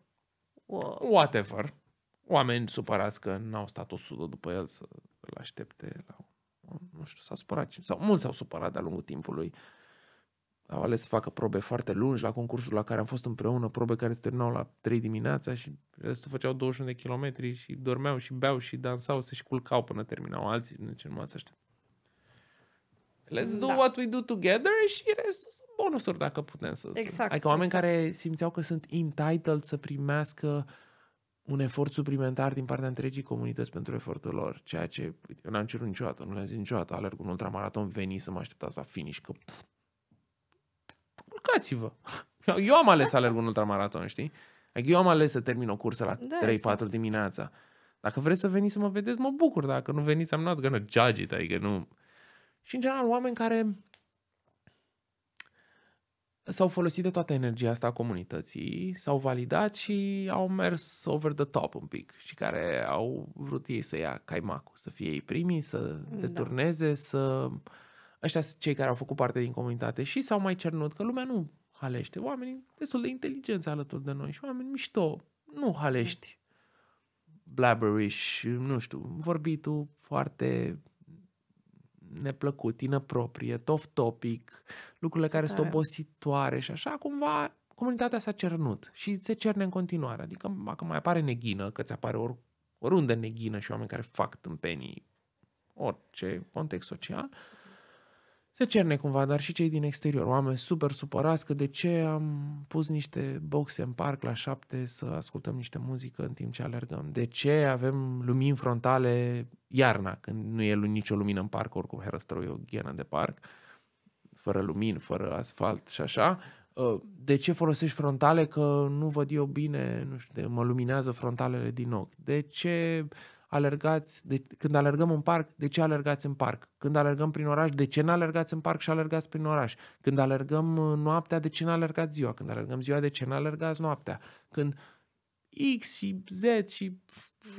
Wow. Whatever. Oameni supărați că n-au stat o sudă după el să îl aștepte la nu știu, s-au supărat, sau mulți s-au supărat de-a lungul timpului. Au ales să facă probe foarte lungi la concursul la care am fost împreună, probe care se terminau la 3 dimineața și restul făceau 21 de kilometri și dormeau și beau și dansau, se și culcau până terminau alții, nici deci nu m-ați așteptat. Let's do da. what we do together și restul sunt bonusuri dacă putem să exact, Adică oameni exact. care simțeau că sunt entitled să primească un efort suplimentar din partea întregii comunități pentru efortul lor, ceea ce eu n-am cerut niciodată, nu le-am zis niciodată, alerg un ultramaraton, veni să mă așteptați la finish, că urcați-vă. Eu am ales să alerg un ultramaraton, știi? Adică eu am ales să termin o cursă la da, 3-4 exact. dimineața. Dacă vreți să veniți să mă vedeți, mă bucur. Dacă nu veniți, am not gonna judge it. Adică nu... Și, în general, oameni care s-au folosit de toată energia asta a comunității, s-au validat și au mers over the top un pic și care au vrut ei să ia caimacul, să fie ei primii, să deturneze, da. să... Ăștia sunt cei care au făcut parte din comunitate și s-au mai cernut că lumea nu halește. Oamenii destul de inteligenți alături de noi și oameni mișto, nu halești da. blabberish, nu știu, vorbitul foarte neplăcut, inappropriate, off-topic, lucrurile care sunt obositoare și așa, cumva comunitatea s-a cernut și se cerne în continuare. Adică dacă mai apare neghină, că ți apare or, oriunde neghină și oameni care fac tâmpenii, orice context social, se cerne cumva, dar și cei din exterior, oameni super supărați că de ce am pus niște boxe în parc la șapte să ascultăm niște muzică în timp ce alergăm, de ce avem lumini frontale iarna, când nu e nicio lumină în parc, oricum Herăstrău e o ghienă de parc, fără lumini, fără asfalt și așa, ă, de ce folosești frontale că nu văd eu bine, nu știu, mă luminează frontalele din ochi, de ce alergați, de, când alergăm în parc, de ce alergați în parc? Când alergăm prin oraș, de ce nu alergați în parc și alergați prin oraș? Când alergăm noaptea, de ce nu alergați ziua? Când alergăm ziua, de ce nu alergați noaptea? Când X și Z și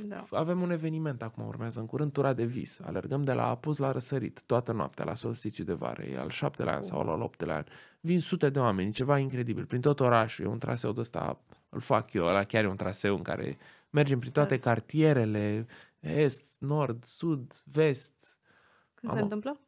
da. avem un eveniment acum, urmează în curând tura de vis. Alergăm de la apus la răsărit, toată noaptea, la solstițiu de vară, e al șaptelea an sau al optelea an. Vin sute de oameni, ceva incredibil, prin tot orașul, e un traseu de ăsta, îl fac eu, ăla chiar e un traseu în care mergem prin toate da. cartierele, est, nord, sud, vest. Când Am, se întâmplă?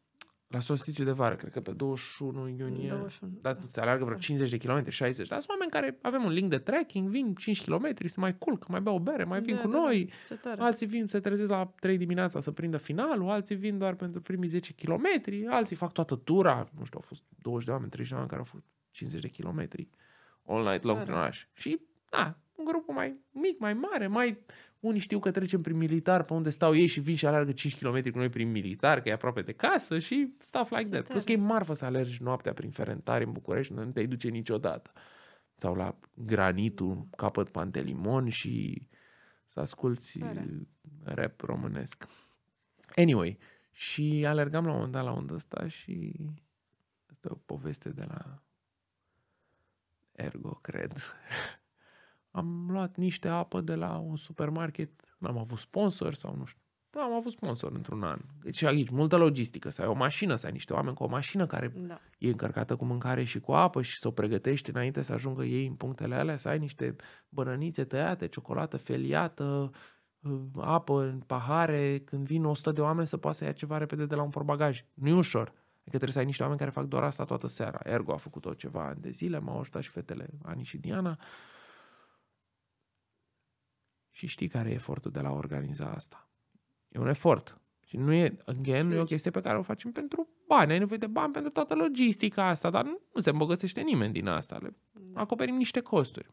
La solstițiu de vară, cred că pe 21 iunie. 21. Da, se alargă vreo 50 da. de km, 60. Dar sunt oameni care avem un link de trekking, vin 5 km, se mai culc, mai beau o bere, mai vin da, cu da, da. noi. Da, alții vin, se trezesc la 3 dimineața să prindă finalul, alții vin doar pentru primii 10 km, alții fac toată tura. Nu știu, au fost 20 de oameni, 30 de oameni care au fost 50 de kilometri all night long prin oraș. Și, da, un grup mai mic, mai mare, mai... Unii știu că trecem prin militar pe unde stau ei și vin și alergă 5 km cu noi prin militar, că e aproape de casă și stuff like that. Plus că e exact. marfă să alergi noaptea prin Ferentari în București, nu te-ai duce niciodată. Sau la granitul capăt Pantelimon și să asculti Tare. rap românesc. Anyway, și alergam la un moment dat la unde ăsta și asta e o poveste de la Ergo, cred. am luat niște apă de la un supermarket, n-am avut sponsor sau nu știu. Da, am avut sponsor într-un an. Deci aici, multă logistică, să ai o mașină, să ai niște oameni cu o mașină care da. e încărcată cu mâncare și cu apă și să o pregătești înainte să ajungă ei în punctele alea, să ai niște bănănițe tăiate, ciocolată feliată, ă, apă în pahare, când vin 100 de oameni să poată să ia ceva repede de la un porbagaj. Nu e ușor. Adică trebuie să ai niște oameni care fac doar asta toată seara. Ergo a făcut-o ceva ani de zile, m-au ajutat și fetele Ani și Diana. Uh, și știi care e efortul de la organiza asta. E un efort. Și nu e, again, nu e o chestie pe care o facem pentru bani. Ai nevoie de bani pentru toată logistica asta, dar nu, nu se îmbogățește nimeni din asta. Le acoperim niște costuri.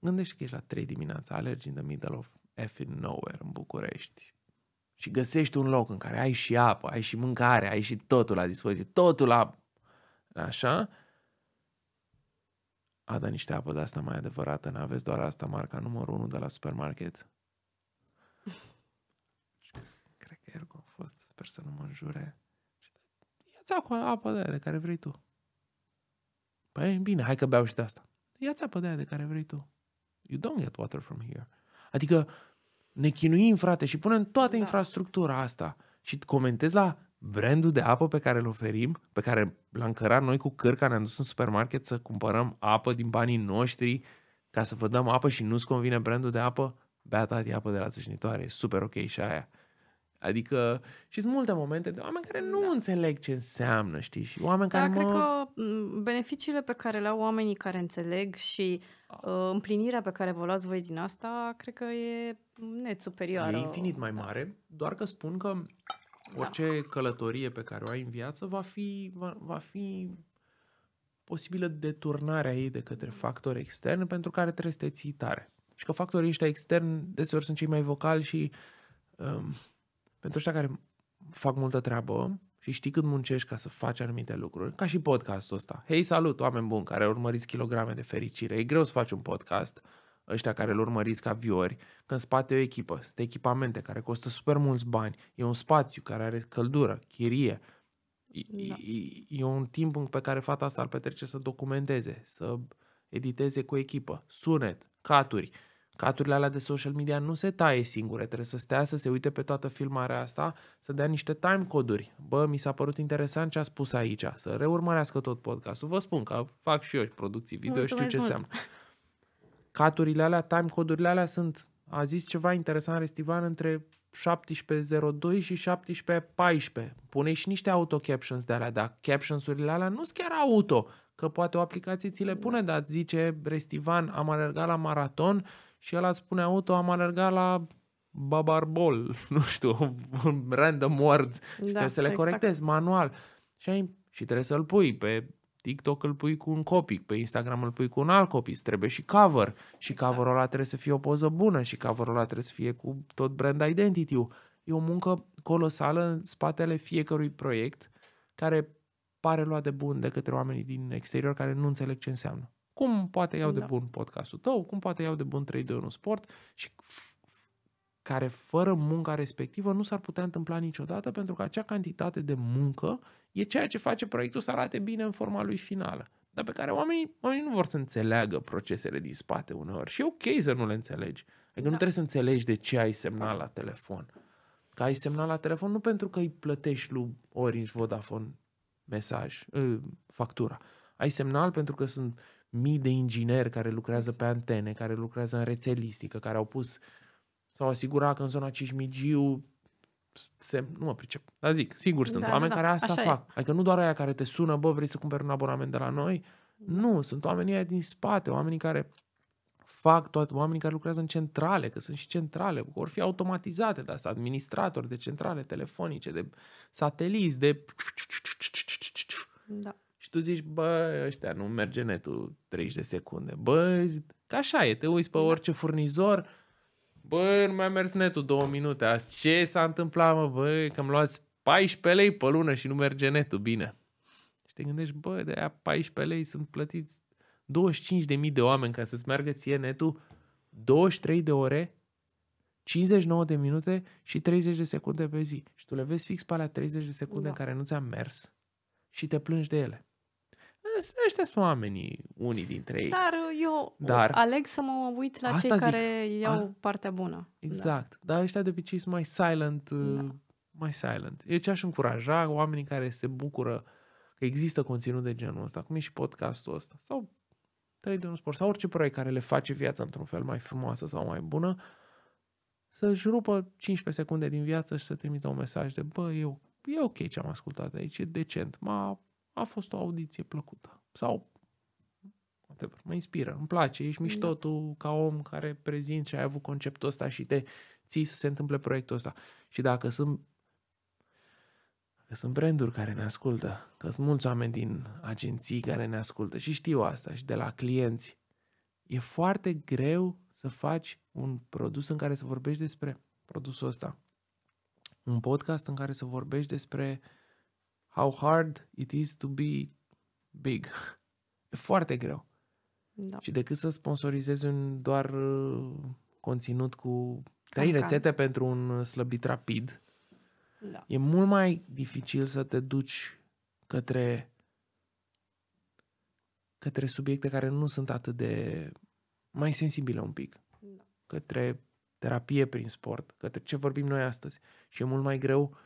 Gândește că ești la 3 dimineața, alergi în the middle of effing nowhere în București și găsești un loc în care ai și apă, ai și mâncare, ai și totul la dispoziție, totul la... Așa? A, dar niște apă de asta mai adevărată, n-aveți doar asta marca numărul 1 de la supermarket? Cred că Ergo a fost, sper să nu mă înjure. Ia-ți apă, apă de aia de care vrei tu. Păi bine, hai că beau și de asta. Ia-ți apă de aia de care vrei tu. You don't get water from here. Adică ne chinuim, frate, și punem toată da. infrastructura asta și comentez la brandul de apă pe care îl oferim, pe care l-am cărat noi cu cărca, ne-am dus în supermarket să cumpărăm apă din banii noștri ca să vă dăm apă și nu-ți convine brandul de apă, bea tati apă de la țâșnitoare, e super ok și aia. Adică și sunt multe momente de oameni care nu da. înțeleg ce înseamnă, știi? Și oameni da, care cred mă... că beneficiile pe care le au oamenii care înțeleg și ah. uh, împlinirea pe care vă luați voi din asta, cred că e net superioară. E infinit mai da. mare, doar că spun că da. Orice da. călătorie pe care o ai în viață va fi, va, va fi posibilă deturnarea ei de către factori externi pentru care trebuie să te ții tare. Și că factorii ăștia externi deseori sunt cei mai vocali și um, pentru ăștia care fac multă treabă și știi cât muncești ca să faci anumite lucruri, ca și podcastul ăsta. Hei, salut, oameni buni care urmăriți kilograme de fericire. E greu să faci un podcast, ăștia care îl urmăriți ca viori, că în spate e o echipă, sunt echipamente care costă super mulți bani, e un spațiu care are căldură, chirie, da. e, e un timp pe care fata asta ar petrece să documenteze, să editeze cu echipă, sunet, caturi. Caturile alea de social media nu se taie singure, trebuie să stea să se uite pe toată filmarea asta, să dea niște time coduri. Bă, mi s-a părut interesant ce a spus aici, să reurmărească tot podcastul. Vă spun că fac și eu producții video, Mulțumesc știu ce înseamnă. Caturile alea, timecode-urile alea sunt, a zis ceva interesant Restivan, între 17.02 și 17.14. Pune și niște auto-captions de alea, dar captionsurile alea nu sunt chiar auto, că poate o aplicație ți le pune, dar zice Restivan, am alergat la maraton și el îți spune auto, am alergat la babarbol, nu știu, random words da, și trebuie să le exact. corectezi manual. Și, ai, și trebuie să-l pui pe TikTok îl pui cu un copic, pe Instagram îl pui cu un alt copic, trebuie și cover. Și exact. coverul ăla trebuie să fie o poză bună și coverul ăla trebuie să fie cu tot brand identity-ul. E o muncă colosală în spatele fiecărui proiect care pare luat de bun de către oamenii din exterior care nu înțeleg ce înseamnă. Cum poate iau da. de bun podcastul tău, cum poate iau de bun 3 de 1 sport și care fără munca respectivă nu s-ar putea întâmpla niciodată pentru că acea cantitate de muncă e ceea ce face proiectul să arate bine în forma lui finală. Dar pe care oamenii, oamenii nu vor să înțeleagă procesele din spate uneori. Și e ok să nu le înțelegi. Adică da. nu trebuie să înțelegi de ce ai semnal da. la telefon. Că ai semnal la telefon nu pentru că îi plătești lui Orange Vodafone mesaj, factura. Ai semnal pentru că sunt mii de ingineri care lucrează exact. pe antene, care lucrează în rețelistică, care au pus sau asigurat că în zona Cismigiu se, nu mă pricep, dar zic, sigur sunt da, oameni da, care da, asta fac. E. Adică nu doar aia care te sună, bă, vrei să cumperi un abonament de la noi? Nu, sunt oamenii aia din spate, oamenii care fac toate, oamenii care lucrează în centrale, că sunt și centrale, vor fi automatizate de asta, administratori de centrale telefonice, de sateliți, de... Da. Și tu zici, bă, ăștia nu merge netul 30 de secunde. Bă, așa e, te uiți pe da. orice furnizor, Bă, nu mi-a mers netul două minute. Azi ce s-a întâmplat, mă, bă, că mi luați 14 lei pe lună și nu merge netul bine. Și te gândești, bă, de aia 14 lei sunt plătiți 25.000 de oameni ca să-ți meargă ție netul 23 de ore, 59 de minute și 30 de secunde pe zi. Și tu le vezi fix pe alea 30 de secunde da. care nu ți-a mers și te plângi de ele. Deci, ăștia sunt oamenii, unii dintre ei. Dar eu Dar, aleg să mă uit la cei care iau a, partea bună. Da. Exact. Da. Dar ăștia de obicei sunt mai silent. Uh, da. Mai silent. Eu ce aș încuraja oamenii care se bucură că există conținut de genul ăsta, cum e și podcastul ăsta, sau trei de un sport, sau orice proiect care le face viața într-un fel mai frumoasă sau mai bună, să-și rupă 15 secunde din viață și să trimită un mesaj de, bă, eu, e ok ce am ascultat aici, e decent, m-a a fost o audiție plăcută. Sau, whatever, mă inspiră, îmi place, ești mișto da. tu ca om care prezinți și ai avut conceptul ăsta și te ții să se întâmple proiectul ăsta. Și dacă sunt că sunt branduri care ne ascultă, că sunt mulți oameni din agenții care ne ascultă și știu asta și de la clienți. E foarte greu să faci un produs în care să vorbești despre produsul ăsta. Un podcast în care să vorbești despre how hard it is to be big. E foarte greu. Da. Și decât să sponsorizezi un doar uh, conținut cu trei Cam rețete pentru un slăbit rapid, da. e mult mai dificil să te duci către către subiecte care nu sunt atât de mai sensibile un pic. Da. Către terapie prin sport, către ce vorbim noi astăzi. Și e mult mai greu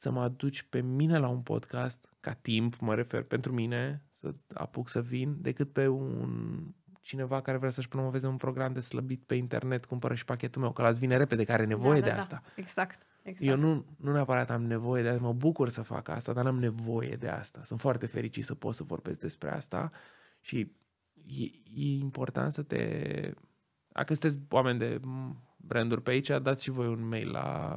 să mă aduci pe mine la un podcast, ca timp, mă refer, pentru mine, să apuc să vin, decât pe un cineva care vrea să-și promoveze un program de slăbit pe internet, cumpără și pachetul meu, că las vine repede, care are da, nevoie da, da, de asta. Da, exact, exact. Eu nu, nu neapărat am nevoie de asta, mă bucur să fac asta, dar n-am nevoie de asta. Sunt foarte fericit să pot să vorbesc despre asta și e, e important să te... Dacă sunteți oameni de branduri pe aici, dați și voi un mail la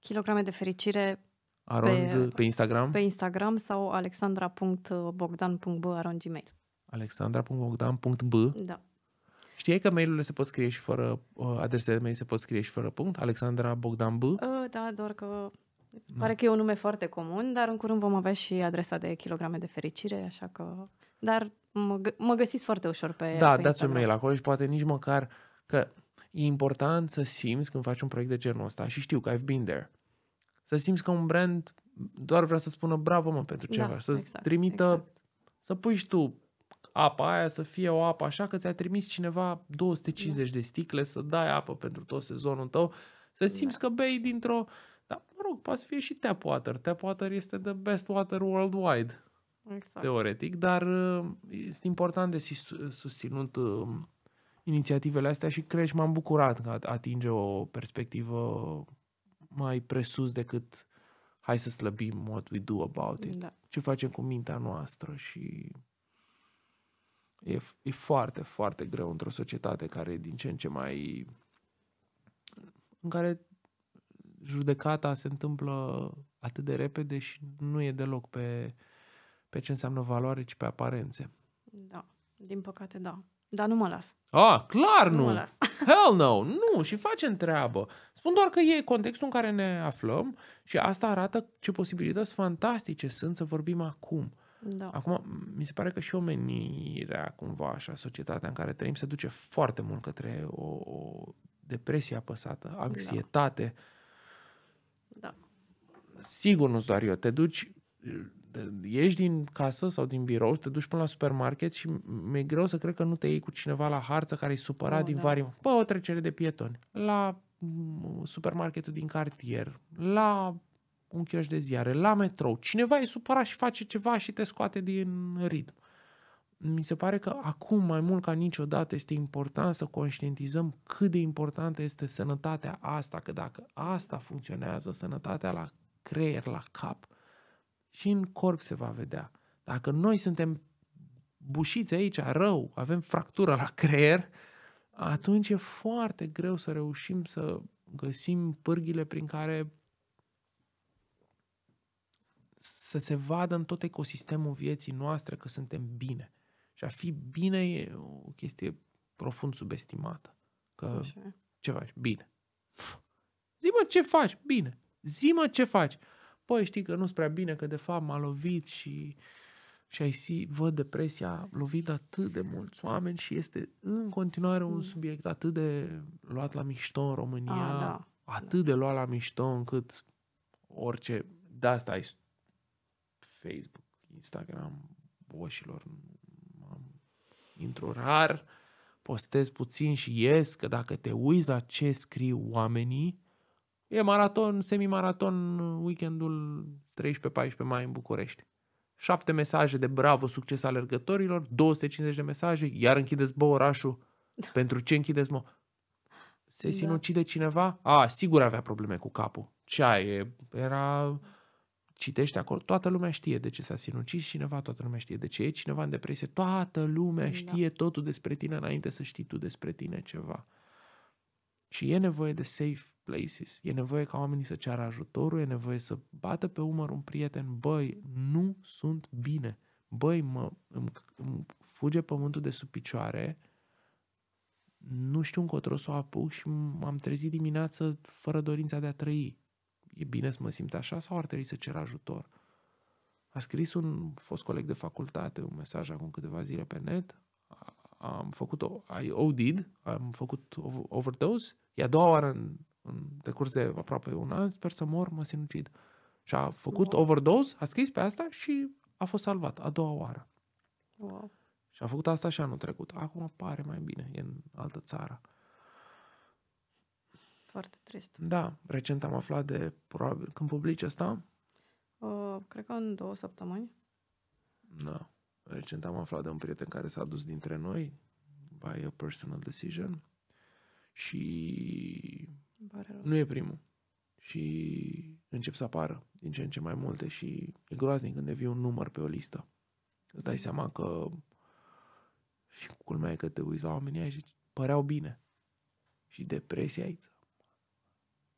Kilograme de fericire Arond pe, pe Instagram? Pe Instagram sau alexandra.bogdan.b arondgmail. alexandra.bogdan.b Da. Știai că mailurile se pot scrie și fără, uh, adresele de mail se pot scrie și fără punct? Alexandra Bogdan B? Uh, da, doar că da. pare da. că e un nume foarte comun, dar în curând vom avea și adresa de kilograme de fericire, așa că... Dar mă, mă găsiți foarte ușor pe Da, pe dați Instagram. un mail acolo și poate nici măcar că E important să simți când faci un proiect de genul ăsta și știu că I've been there. Să simți că un brand doar vrea să spună bravo mă pentru da, ceva, da, să-ți exact, trimită, exact. să pui și tu apa aia să fie o apă așa că ți-a trimis cineva 250 da. de sticle să dai apă pentru tot sezonul tău, să da. simți da. că bei dintr-o... Dar, mă rog, poate să fie și tap water. Tap water este the best water worldwide, exact. teoretic, dar uh, este important de susținut uh, inițiativele astea și cred și m-am bucurat că atinge o perspectivă mai presus decât hai să slăbim what we do about it. Da. Ce facem cu mintea noastră și e, e foarte, foarte greu într-o societate care e din ce în ce mai în care judecata se întâmplă atât de repede și nu e deloc pe, pe ce înseamnă valoare, ci pe aparențe. Da, din păcate da. Dar nu mă las. Ah, clar nu! nu mă las. Hell no! Nu! Și facem treabă. Spun doar că e contextul în care ne aflăm și asta arată ce posibilități fantastice sunt să vorbim acum. Da. Acum, mi se pare că și omenirea, cumva așa, societatea în care trăim, se duce foarte mult către o, o depresie apăsată, da. anxietate. Da. da. Sigur nu-ți doar eu. Te duci ieși din casă sau din birou, te duci până la supermarket și mi-e greu să cred că nu te iei cu cineva la harță care e supărat oh, din da. vari. Bă, o trecere de pietoni. La mm, supermarketul din cartier, la un chioș de ziare, la metrou. Cineva e supărat și face ceva și te scoate din ritm. Mi se pare că acum, mai mult ca niciodată, este important să conștientizăm cât de importantă este sănătatea asta, că dacă asta funcționează, sănătatea la creier, la cap, și în corp se va vedea. Dacă noi suntem bușiți aici, rău, avem fractură la creier, atunci e foarte greu să reușim să găsim pârghile prin care să se vadă în tot ecosistemul vieții noastre că suntem bine. Și a fi bine e o chestie profund subestimată. Că Așa. ce faci? Bine. Zi-mă ce faci? Bine. Zi-mă ce faci? Păi știi că nu-s prea bine, că de fapt m-a lovit și, și ai zis, văd depresia, a lovit atât de mulți oameni și este în continuare un mm. subiect atât de luat la mișto în România, a, ah, da. atât da. de luat la mișto încât orice, de asta ai Facebook, Instagram, boșilor, intru rar, postez puțin și ies, că dacă te uiți la ce scriu oamenii, E maraton, semimaraton weekendul 13-14 mai în București. 7 mesaje de bravo, succes alergătorilor, 250 de mesaje, iar închideți bă orașul. Pentru ce închideți mă? Se da. sinucide cineva? A, sigur avea probleme cu capul. Ce ai? Era... Citește acolo, toată lumea știe de ce s-a sinucis cineva, toată lumea știe de ce e cineva în depresie, toată lumea da. știe da. totul despre tine înainte să știi tu despre tine ceva. Și e nevoie de safe places, e nevoie ca oamenii să ceară ajutorul, e nevoie să bată pe umăr un prieten, băi, nu sunt bine, băi, mă, îmi, îmi fuge pământul de sub picioare, nu știu încotro să o apuc și m-am trezit dimineață fără dorința de a trăi. E bine să mă simt așa sau ar trebui să cer ajutor? A scris un fost coleg de facultate un mesaj acum câteva zile pe net, am făcut, o, I OD'd, am făcut overdose E a doua oară în, în decurs de aproape un an, sper să mor, mă sinucid. Și a făcut wow. overdose, a scris pe asta și a fost salvat a doua oară. Wow. Și a făcut asta și anul trecut. Acum pare mai bine, e în altă țară. Foarte trist. Da, recent am aflat de, probabil, când publici asta? Uh, cred că în două săptămâni. Da. Recent am aflat de un prieten care s-a dus dintre noi, by a personal decision și nu e primul. Și încep să apară din ce în ce mai multe și e groaznic când devii un număr pe o listă. Îți dai seama că și culmea e că te uiți la oamenii și păreau bine. Și depresia aici.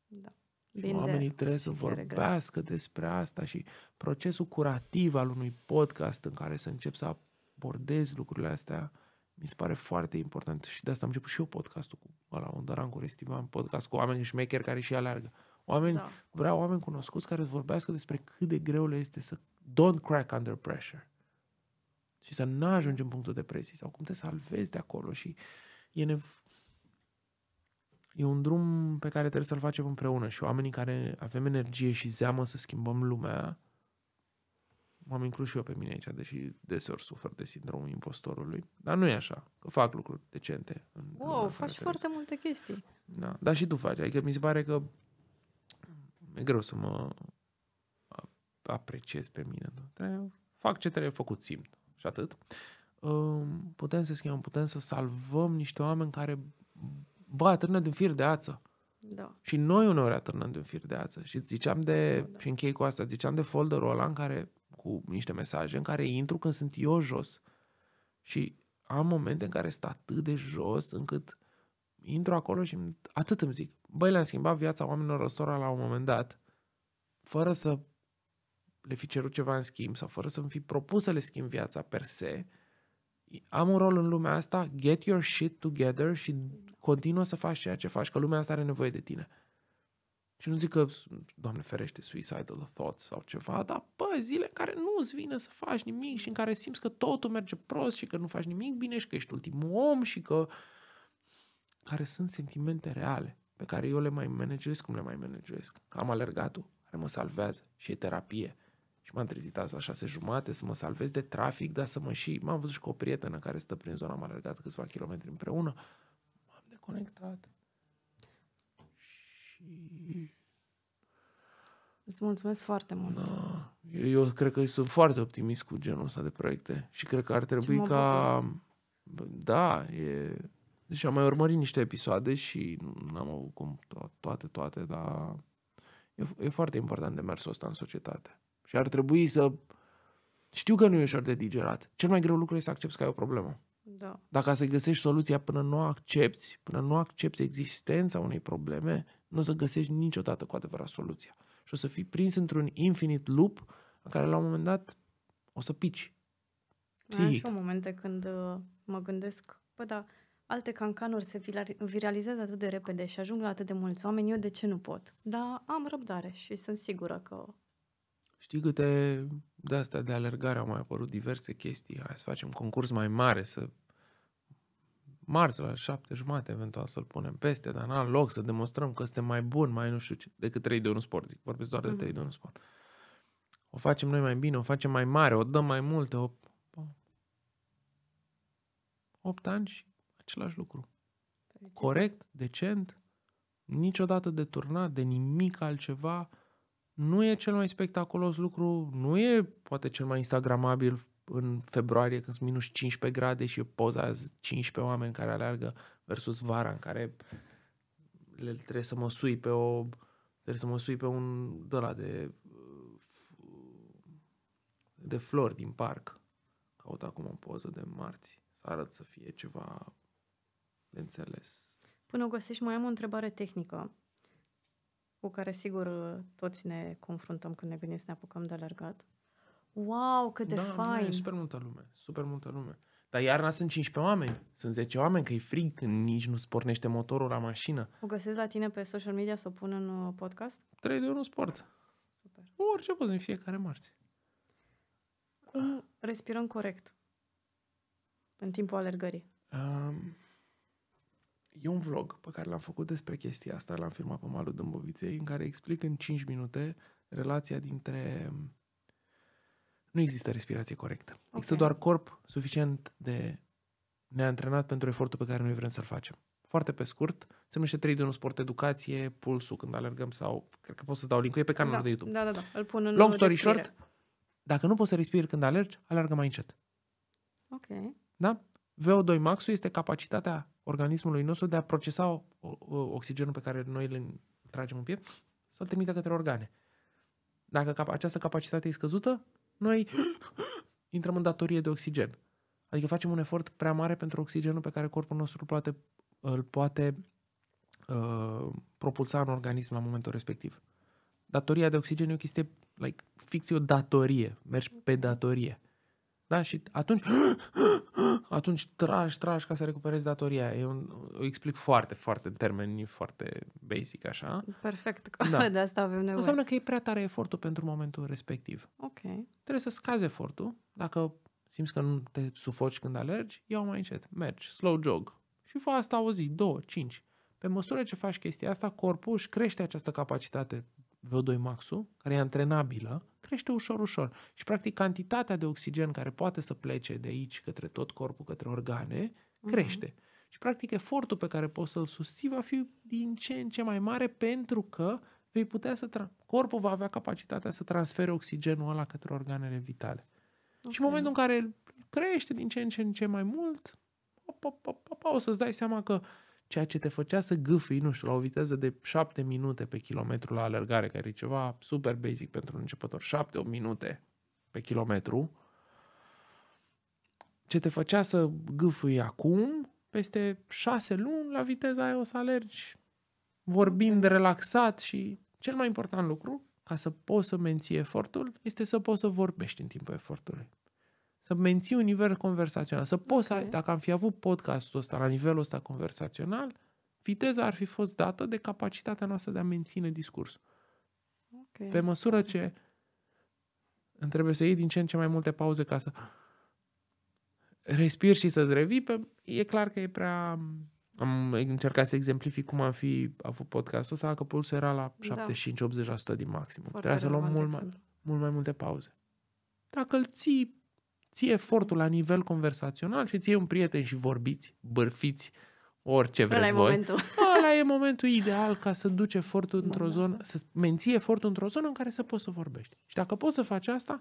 Da. Bine și oamenii de, trebuie să vorbească regret. despre asta și procesul curativ al unui podcast în care să încep să abordez lucrurile astea mi se pare foarte important și de asta am început și eu podcastul cu ăla un Dărancu în podcast cu oameni șmecheri care și aleargă. Oameni, da. vreau oameni cunoscuți care îți vorbească despre cât de greu le este să don't crack under pressure și să nu ajungi în punctul depresii sau cum te salvezi de acolo și e nev- E un drum pe care trebuie să-l facem împreună și oamenii care avem energie și zeamă să schimbăm lumea, m-am inclus și eu pe mine aici, deși deseori sufer de sindromul impostorului, dar nu e așa, că fac lucruri decente. În wow, faci foarte multe chestii. Da, dar și tu faci, adică mi se pare că e greu să mă apreciez pe mine. Da. Trebuie, fac ce trebuie făcut, simt și atât. Putem să schimbăm, putem să salvăm niște oameni care, bă, atârnă de un fir de ață. Da. Și noi uneori atârnăm de un fir de ață. Și ziceam de, da, da. și închei cu asta, ziceam de folderul ăla în care cu niște mesaje în care intru când sunt eu jos. Și am momente în care sunt atât de jos încât intru acolo și atât îmi zic, băi, le-am schimbat viața oamenilor răstora la un moment dat, fără să le fi cerut ceva în schimb sau fără să-mi fi propus să le schimb viața per se, am un rol în lumea asta, get your shit together și continuă să faci ceea ce faci, că lumea asta are nevoie de tine. Și nu zic că, Doamne ferește, suicidal thoughts sau ceva, dar, bă, zile în care nu îți vine să faci nimic și în care simți că totul merge prost și că nu faci nimic bine și că ești ultimul om și că... Care sunt sentimente reale pe care eu le mai managez cum le mai că Am alergatul, care mă salvează și e terapie. Și m-am trezit azi la șase jumate să mă salvez de trafic, dar să mă și... M-am văzut și cu o prietenă care stă prin zona, am alergat câțiva kilometri împreună. M-am deconectat. Și... Îți mulțumesc foarte mult. Da. Eu, eu cred că sunt foarte optimist cu genul ăsta de proiecte și cred că ar trebui ca... Bucur. Da, e... Deci am mai urmărit niște episoade și n-am avut cum to- toate, toate, dar e, e foarte important de mersul ăsta în societate. Și ar trebui să... Știu că nu e ușor de digerat. Cel mai greu lucru e să accepti că ai o problemă. Da. Dacă să găsești soluția până nu accepti, până nu accepti existența unei probleme, nu o să găsești niciodată cu adevărat soluția. Și o să fii prins într-un infinit loop în care la un moment dat o să pici. Psihic. Mai am și momente când uh, mă gândesc, bă, da, alte cancanuri se viralizează atât de repede și ajung la atât de mulți oameni, eu de ce nu pot? Dar am răbdare și sunt sigură că... Știi câte de astea de alergare au mai apărut diverse chestii? Hai să facem concurs mai mare, să marți la șapte jumate eventual să-l punem peste, dar n-am loc să demonstrăm că suntem mai bun, mai nu știu ce, decât 3 de 1 sport, zic, vorbesc doar de 3 mhm. de 1 sport. O facem noi mai bine, o facem mai mare, o dăm mai multe, o... 8 ani și același lucru. Corect, decent, niciodată deturnat de nimic altceva, nu e cel mai spectaculos lucru, nu e poate cel mai instagramabil în februarie când sunt minus 15 grade și poza 15 oameni care alergă versus vara în care le trebuie să mă sui pe o trebuie să mă sui pe un de de de flori din parc. Caut acum o poză de marți să arăt să fie ceva de înțeles. Până o găsești, mai am o întrebare tehnică cu care sigur toți ne confruntăm când ne gândim să ne apucăm de alergat. Wow, cât de da, fain! Da, super multă lume, super multă lume. Dar iarna sunt 15 oameni, sunt 10 oameni, că e frig când nici nu spornește motorul la mașină. O găsesc la tine pe social media să o pun în uh, podcast? 3 de 1 sport. Super. Orice poți în fiecare marți. Cum ah. respirăm corect în timpul alergării? Um, e un vlog pe care l-am făcut despre chestia asta, l-am filmat pe malul Dâmboviței, în care explic în 5 minute relația dintre nu există respirație corectă. Okay. Există doar corp suficient de neantrenat pentru efortul pe care noi vrem să-l facem. Foarte pe scurt, se numește 3 de un sport educație, pulsul când alergăm sau cred că pot să dau link e pe canalul da, de YouTube. Da, da, da, îl pun în Long story respire. short, dacă nu poți să respiri când alergi, alergă mai încet. Ok. Da? VO2 max este capacitatea organismului nostru de a procesa oxigenul pe care noi îl tragem în piept, să-l trimite către organe. Dacă această capacitate e scăzută, noi intrăm în datorie de oxigen. Adică facem un efort prea mare pentru oxigenul pe care corpul nostru poate, îl poate uh, propulsa în organism la momentul respectiv. Datoria de oxigen e o chestie, like, fix o datorie, mergi pe datorie. Da? Și atunci atunci tragi, tragi ca să recuperezi datoria. Eu o explic foarte, foarte în termeni foarte basic, așa. Perfect, da. de asta avem nevoie. Înseamnă că e prea tare efortul pentru momentul respectiv. Ok. Trebuie să scazi efortul. Dacă simți că nu te sufoci când alergi, ia mai încet, mergi, slow jog. Și fă asta o zi, două, cinci. Pe măsură ce faci chestia asta, corpul își crește această capacitate VO2 maxul, care e antrenabilă, crește ușor, ușor. Și, practic, cantitatea de oxigen care poate să plece de aici către tot corpul, către organe, mhm. crește. Mm-hmm. Și, practic, efortul pe care poți să-l susții va fi din ce în ce mai mare pentru că vei putea să tra- corpul va avea capacitatea să transfere oxigenul ăla către organele vitale. Okay. Și în momentul în care crește din ce în ce în ce mai mult, op, op, op, op, o să-ți dai seama că uh, ceea ce te făcea să gâfâi, nu știu, la o viteză de 7 minute pe kilometru la alergare, care e ceva super basic pentru un începător, 7-8 minute pe kilometru, ce te făcea să gâfâi acum, peste 6 luni, la viteza aia o să alergi vorbind relaxat și cel mai important lucru, ca să poți să menții efortul, este să poți să vorbești în timpul efortului să menții un nivel conversațional. Să poți, okay. să, dacă am fi avut podcastul ăsta la nivelul ăsta conversațional, viteza ar fi fost dată de capacitatea noastră de a menține discursul. Okay. Pe măsură ce îmi trebuie să iei din ce în ce mai multe pauze ca să respiri și să-ți revii, pe, e clar că e prea... Am încercat să exemplific cum am fi avut podcastul ăsta, că pulsul era la 75-80% da. din maximum. Foarte Trebuia să luăm mult mai, mult mai multe pauze. Dacă îl ții ții efortul la nivel conversațional și ție un prieten și vorbiți, bârfiți, orice vreți Ăla voi. Ăla e momentul ideal ca să duci efortul într-o zonă, să menții efortul într-o zonă în care să poți să vorbești. Și dacă poți să faci asta,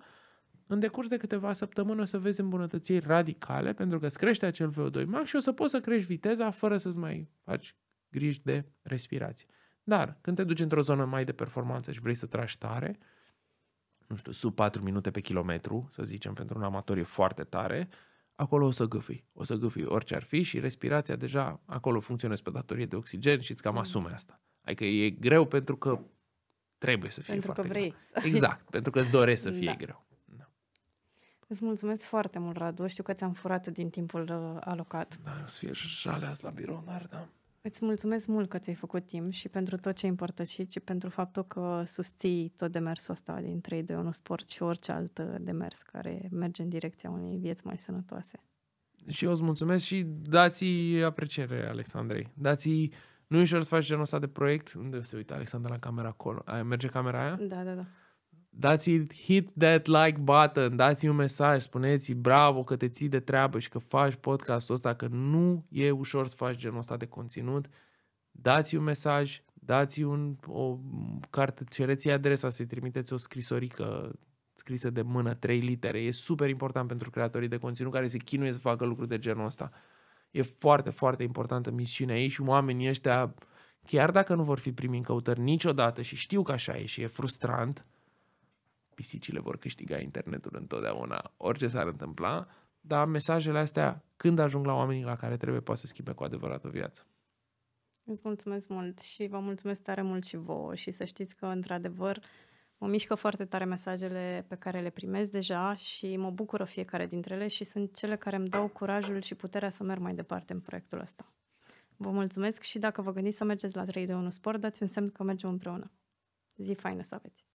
în decurs de câteva săptămâni o să vezi îmbunătățiri radicale, pentru că îți crește acel VO2 max și o să poți să crești viteza fără să-ți mai faci griji de respirație. Dar când te duci într-o zonă mai de performanță și vrei să tragi tare, nu știu, sub 4 minute pe kilometru, să zicem, pentru un amator e foarte tare, acolo o să gâfâi. O să gâfâi orice ar fi și respirația deja acolo funcționează pe datorie de oxigen și îți cam mm. asume asta. Adică e greu pentru că trebuie să fie pentru foarte că vrei. greu. Exact, pentru că îți doresc să fie da. greu. Da. Îți mulțumesc foarte mult, Radu. Știu că ți-am furat din timpul uh, alocat. Da, o să fie jale la birou, dar da. Îți mulțumesc mult că ți-ai făcut timp și pentru tot ce ai împărtășit și pentru faptul că susții tot demersul ăsta din 3 de 1 sport și orice alt uh, demers care merge în direcția unei vieți mai sănătoase. Și eu îți mulțumesc și dați apreciere Alexandrei. dați nu e ușor să faci genul ăsta de proiect. Unde se uită Alexandra la camera acolo? Aia merge camera aia? Da, da, da dați hit that like button, dați un mesaj, spuneți bravo că te ții de treabă și că faci podcastul ăsta, că nu e ușor să faci genul ăsta de conținut. Dați un mesaj, dați un, o carte, cereți adresa să-i trimiteți o scrisorică scrisă de mână, trei litere. E super important pentru creatorii de conținut care se chinuie să facă lucruri de genul ăsta. E foarte, foarte importantă misiunea ei și oamenii ăștia, chiar dacă nu vor fi primi în căutări niciodată și știu că așa e și e frustrant, pisicile vor câștiga internetul întotdeauna, orice s-ar întâmpla, dar mesajele astea, când ajung la oamenii la care trebuie, poate să schimbe cu adevărat o viață. Îți mulțumesc mult și vă mulțumesc tare mult și vouă și să știți că, într-adevăr, mă mișcă foarte tare mesajele pe care le primez deja și mă bucură fiecare dintre ele și sunt cele care îmi dau curajul și puterea să merg mai departe în proiectul ăsta. Vă mulțumesc și dacă vă gândiți să mergeți la 3 de 1 Sport, dați un semn că mergem împreună. Zi faină să aveți!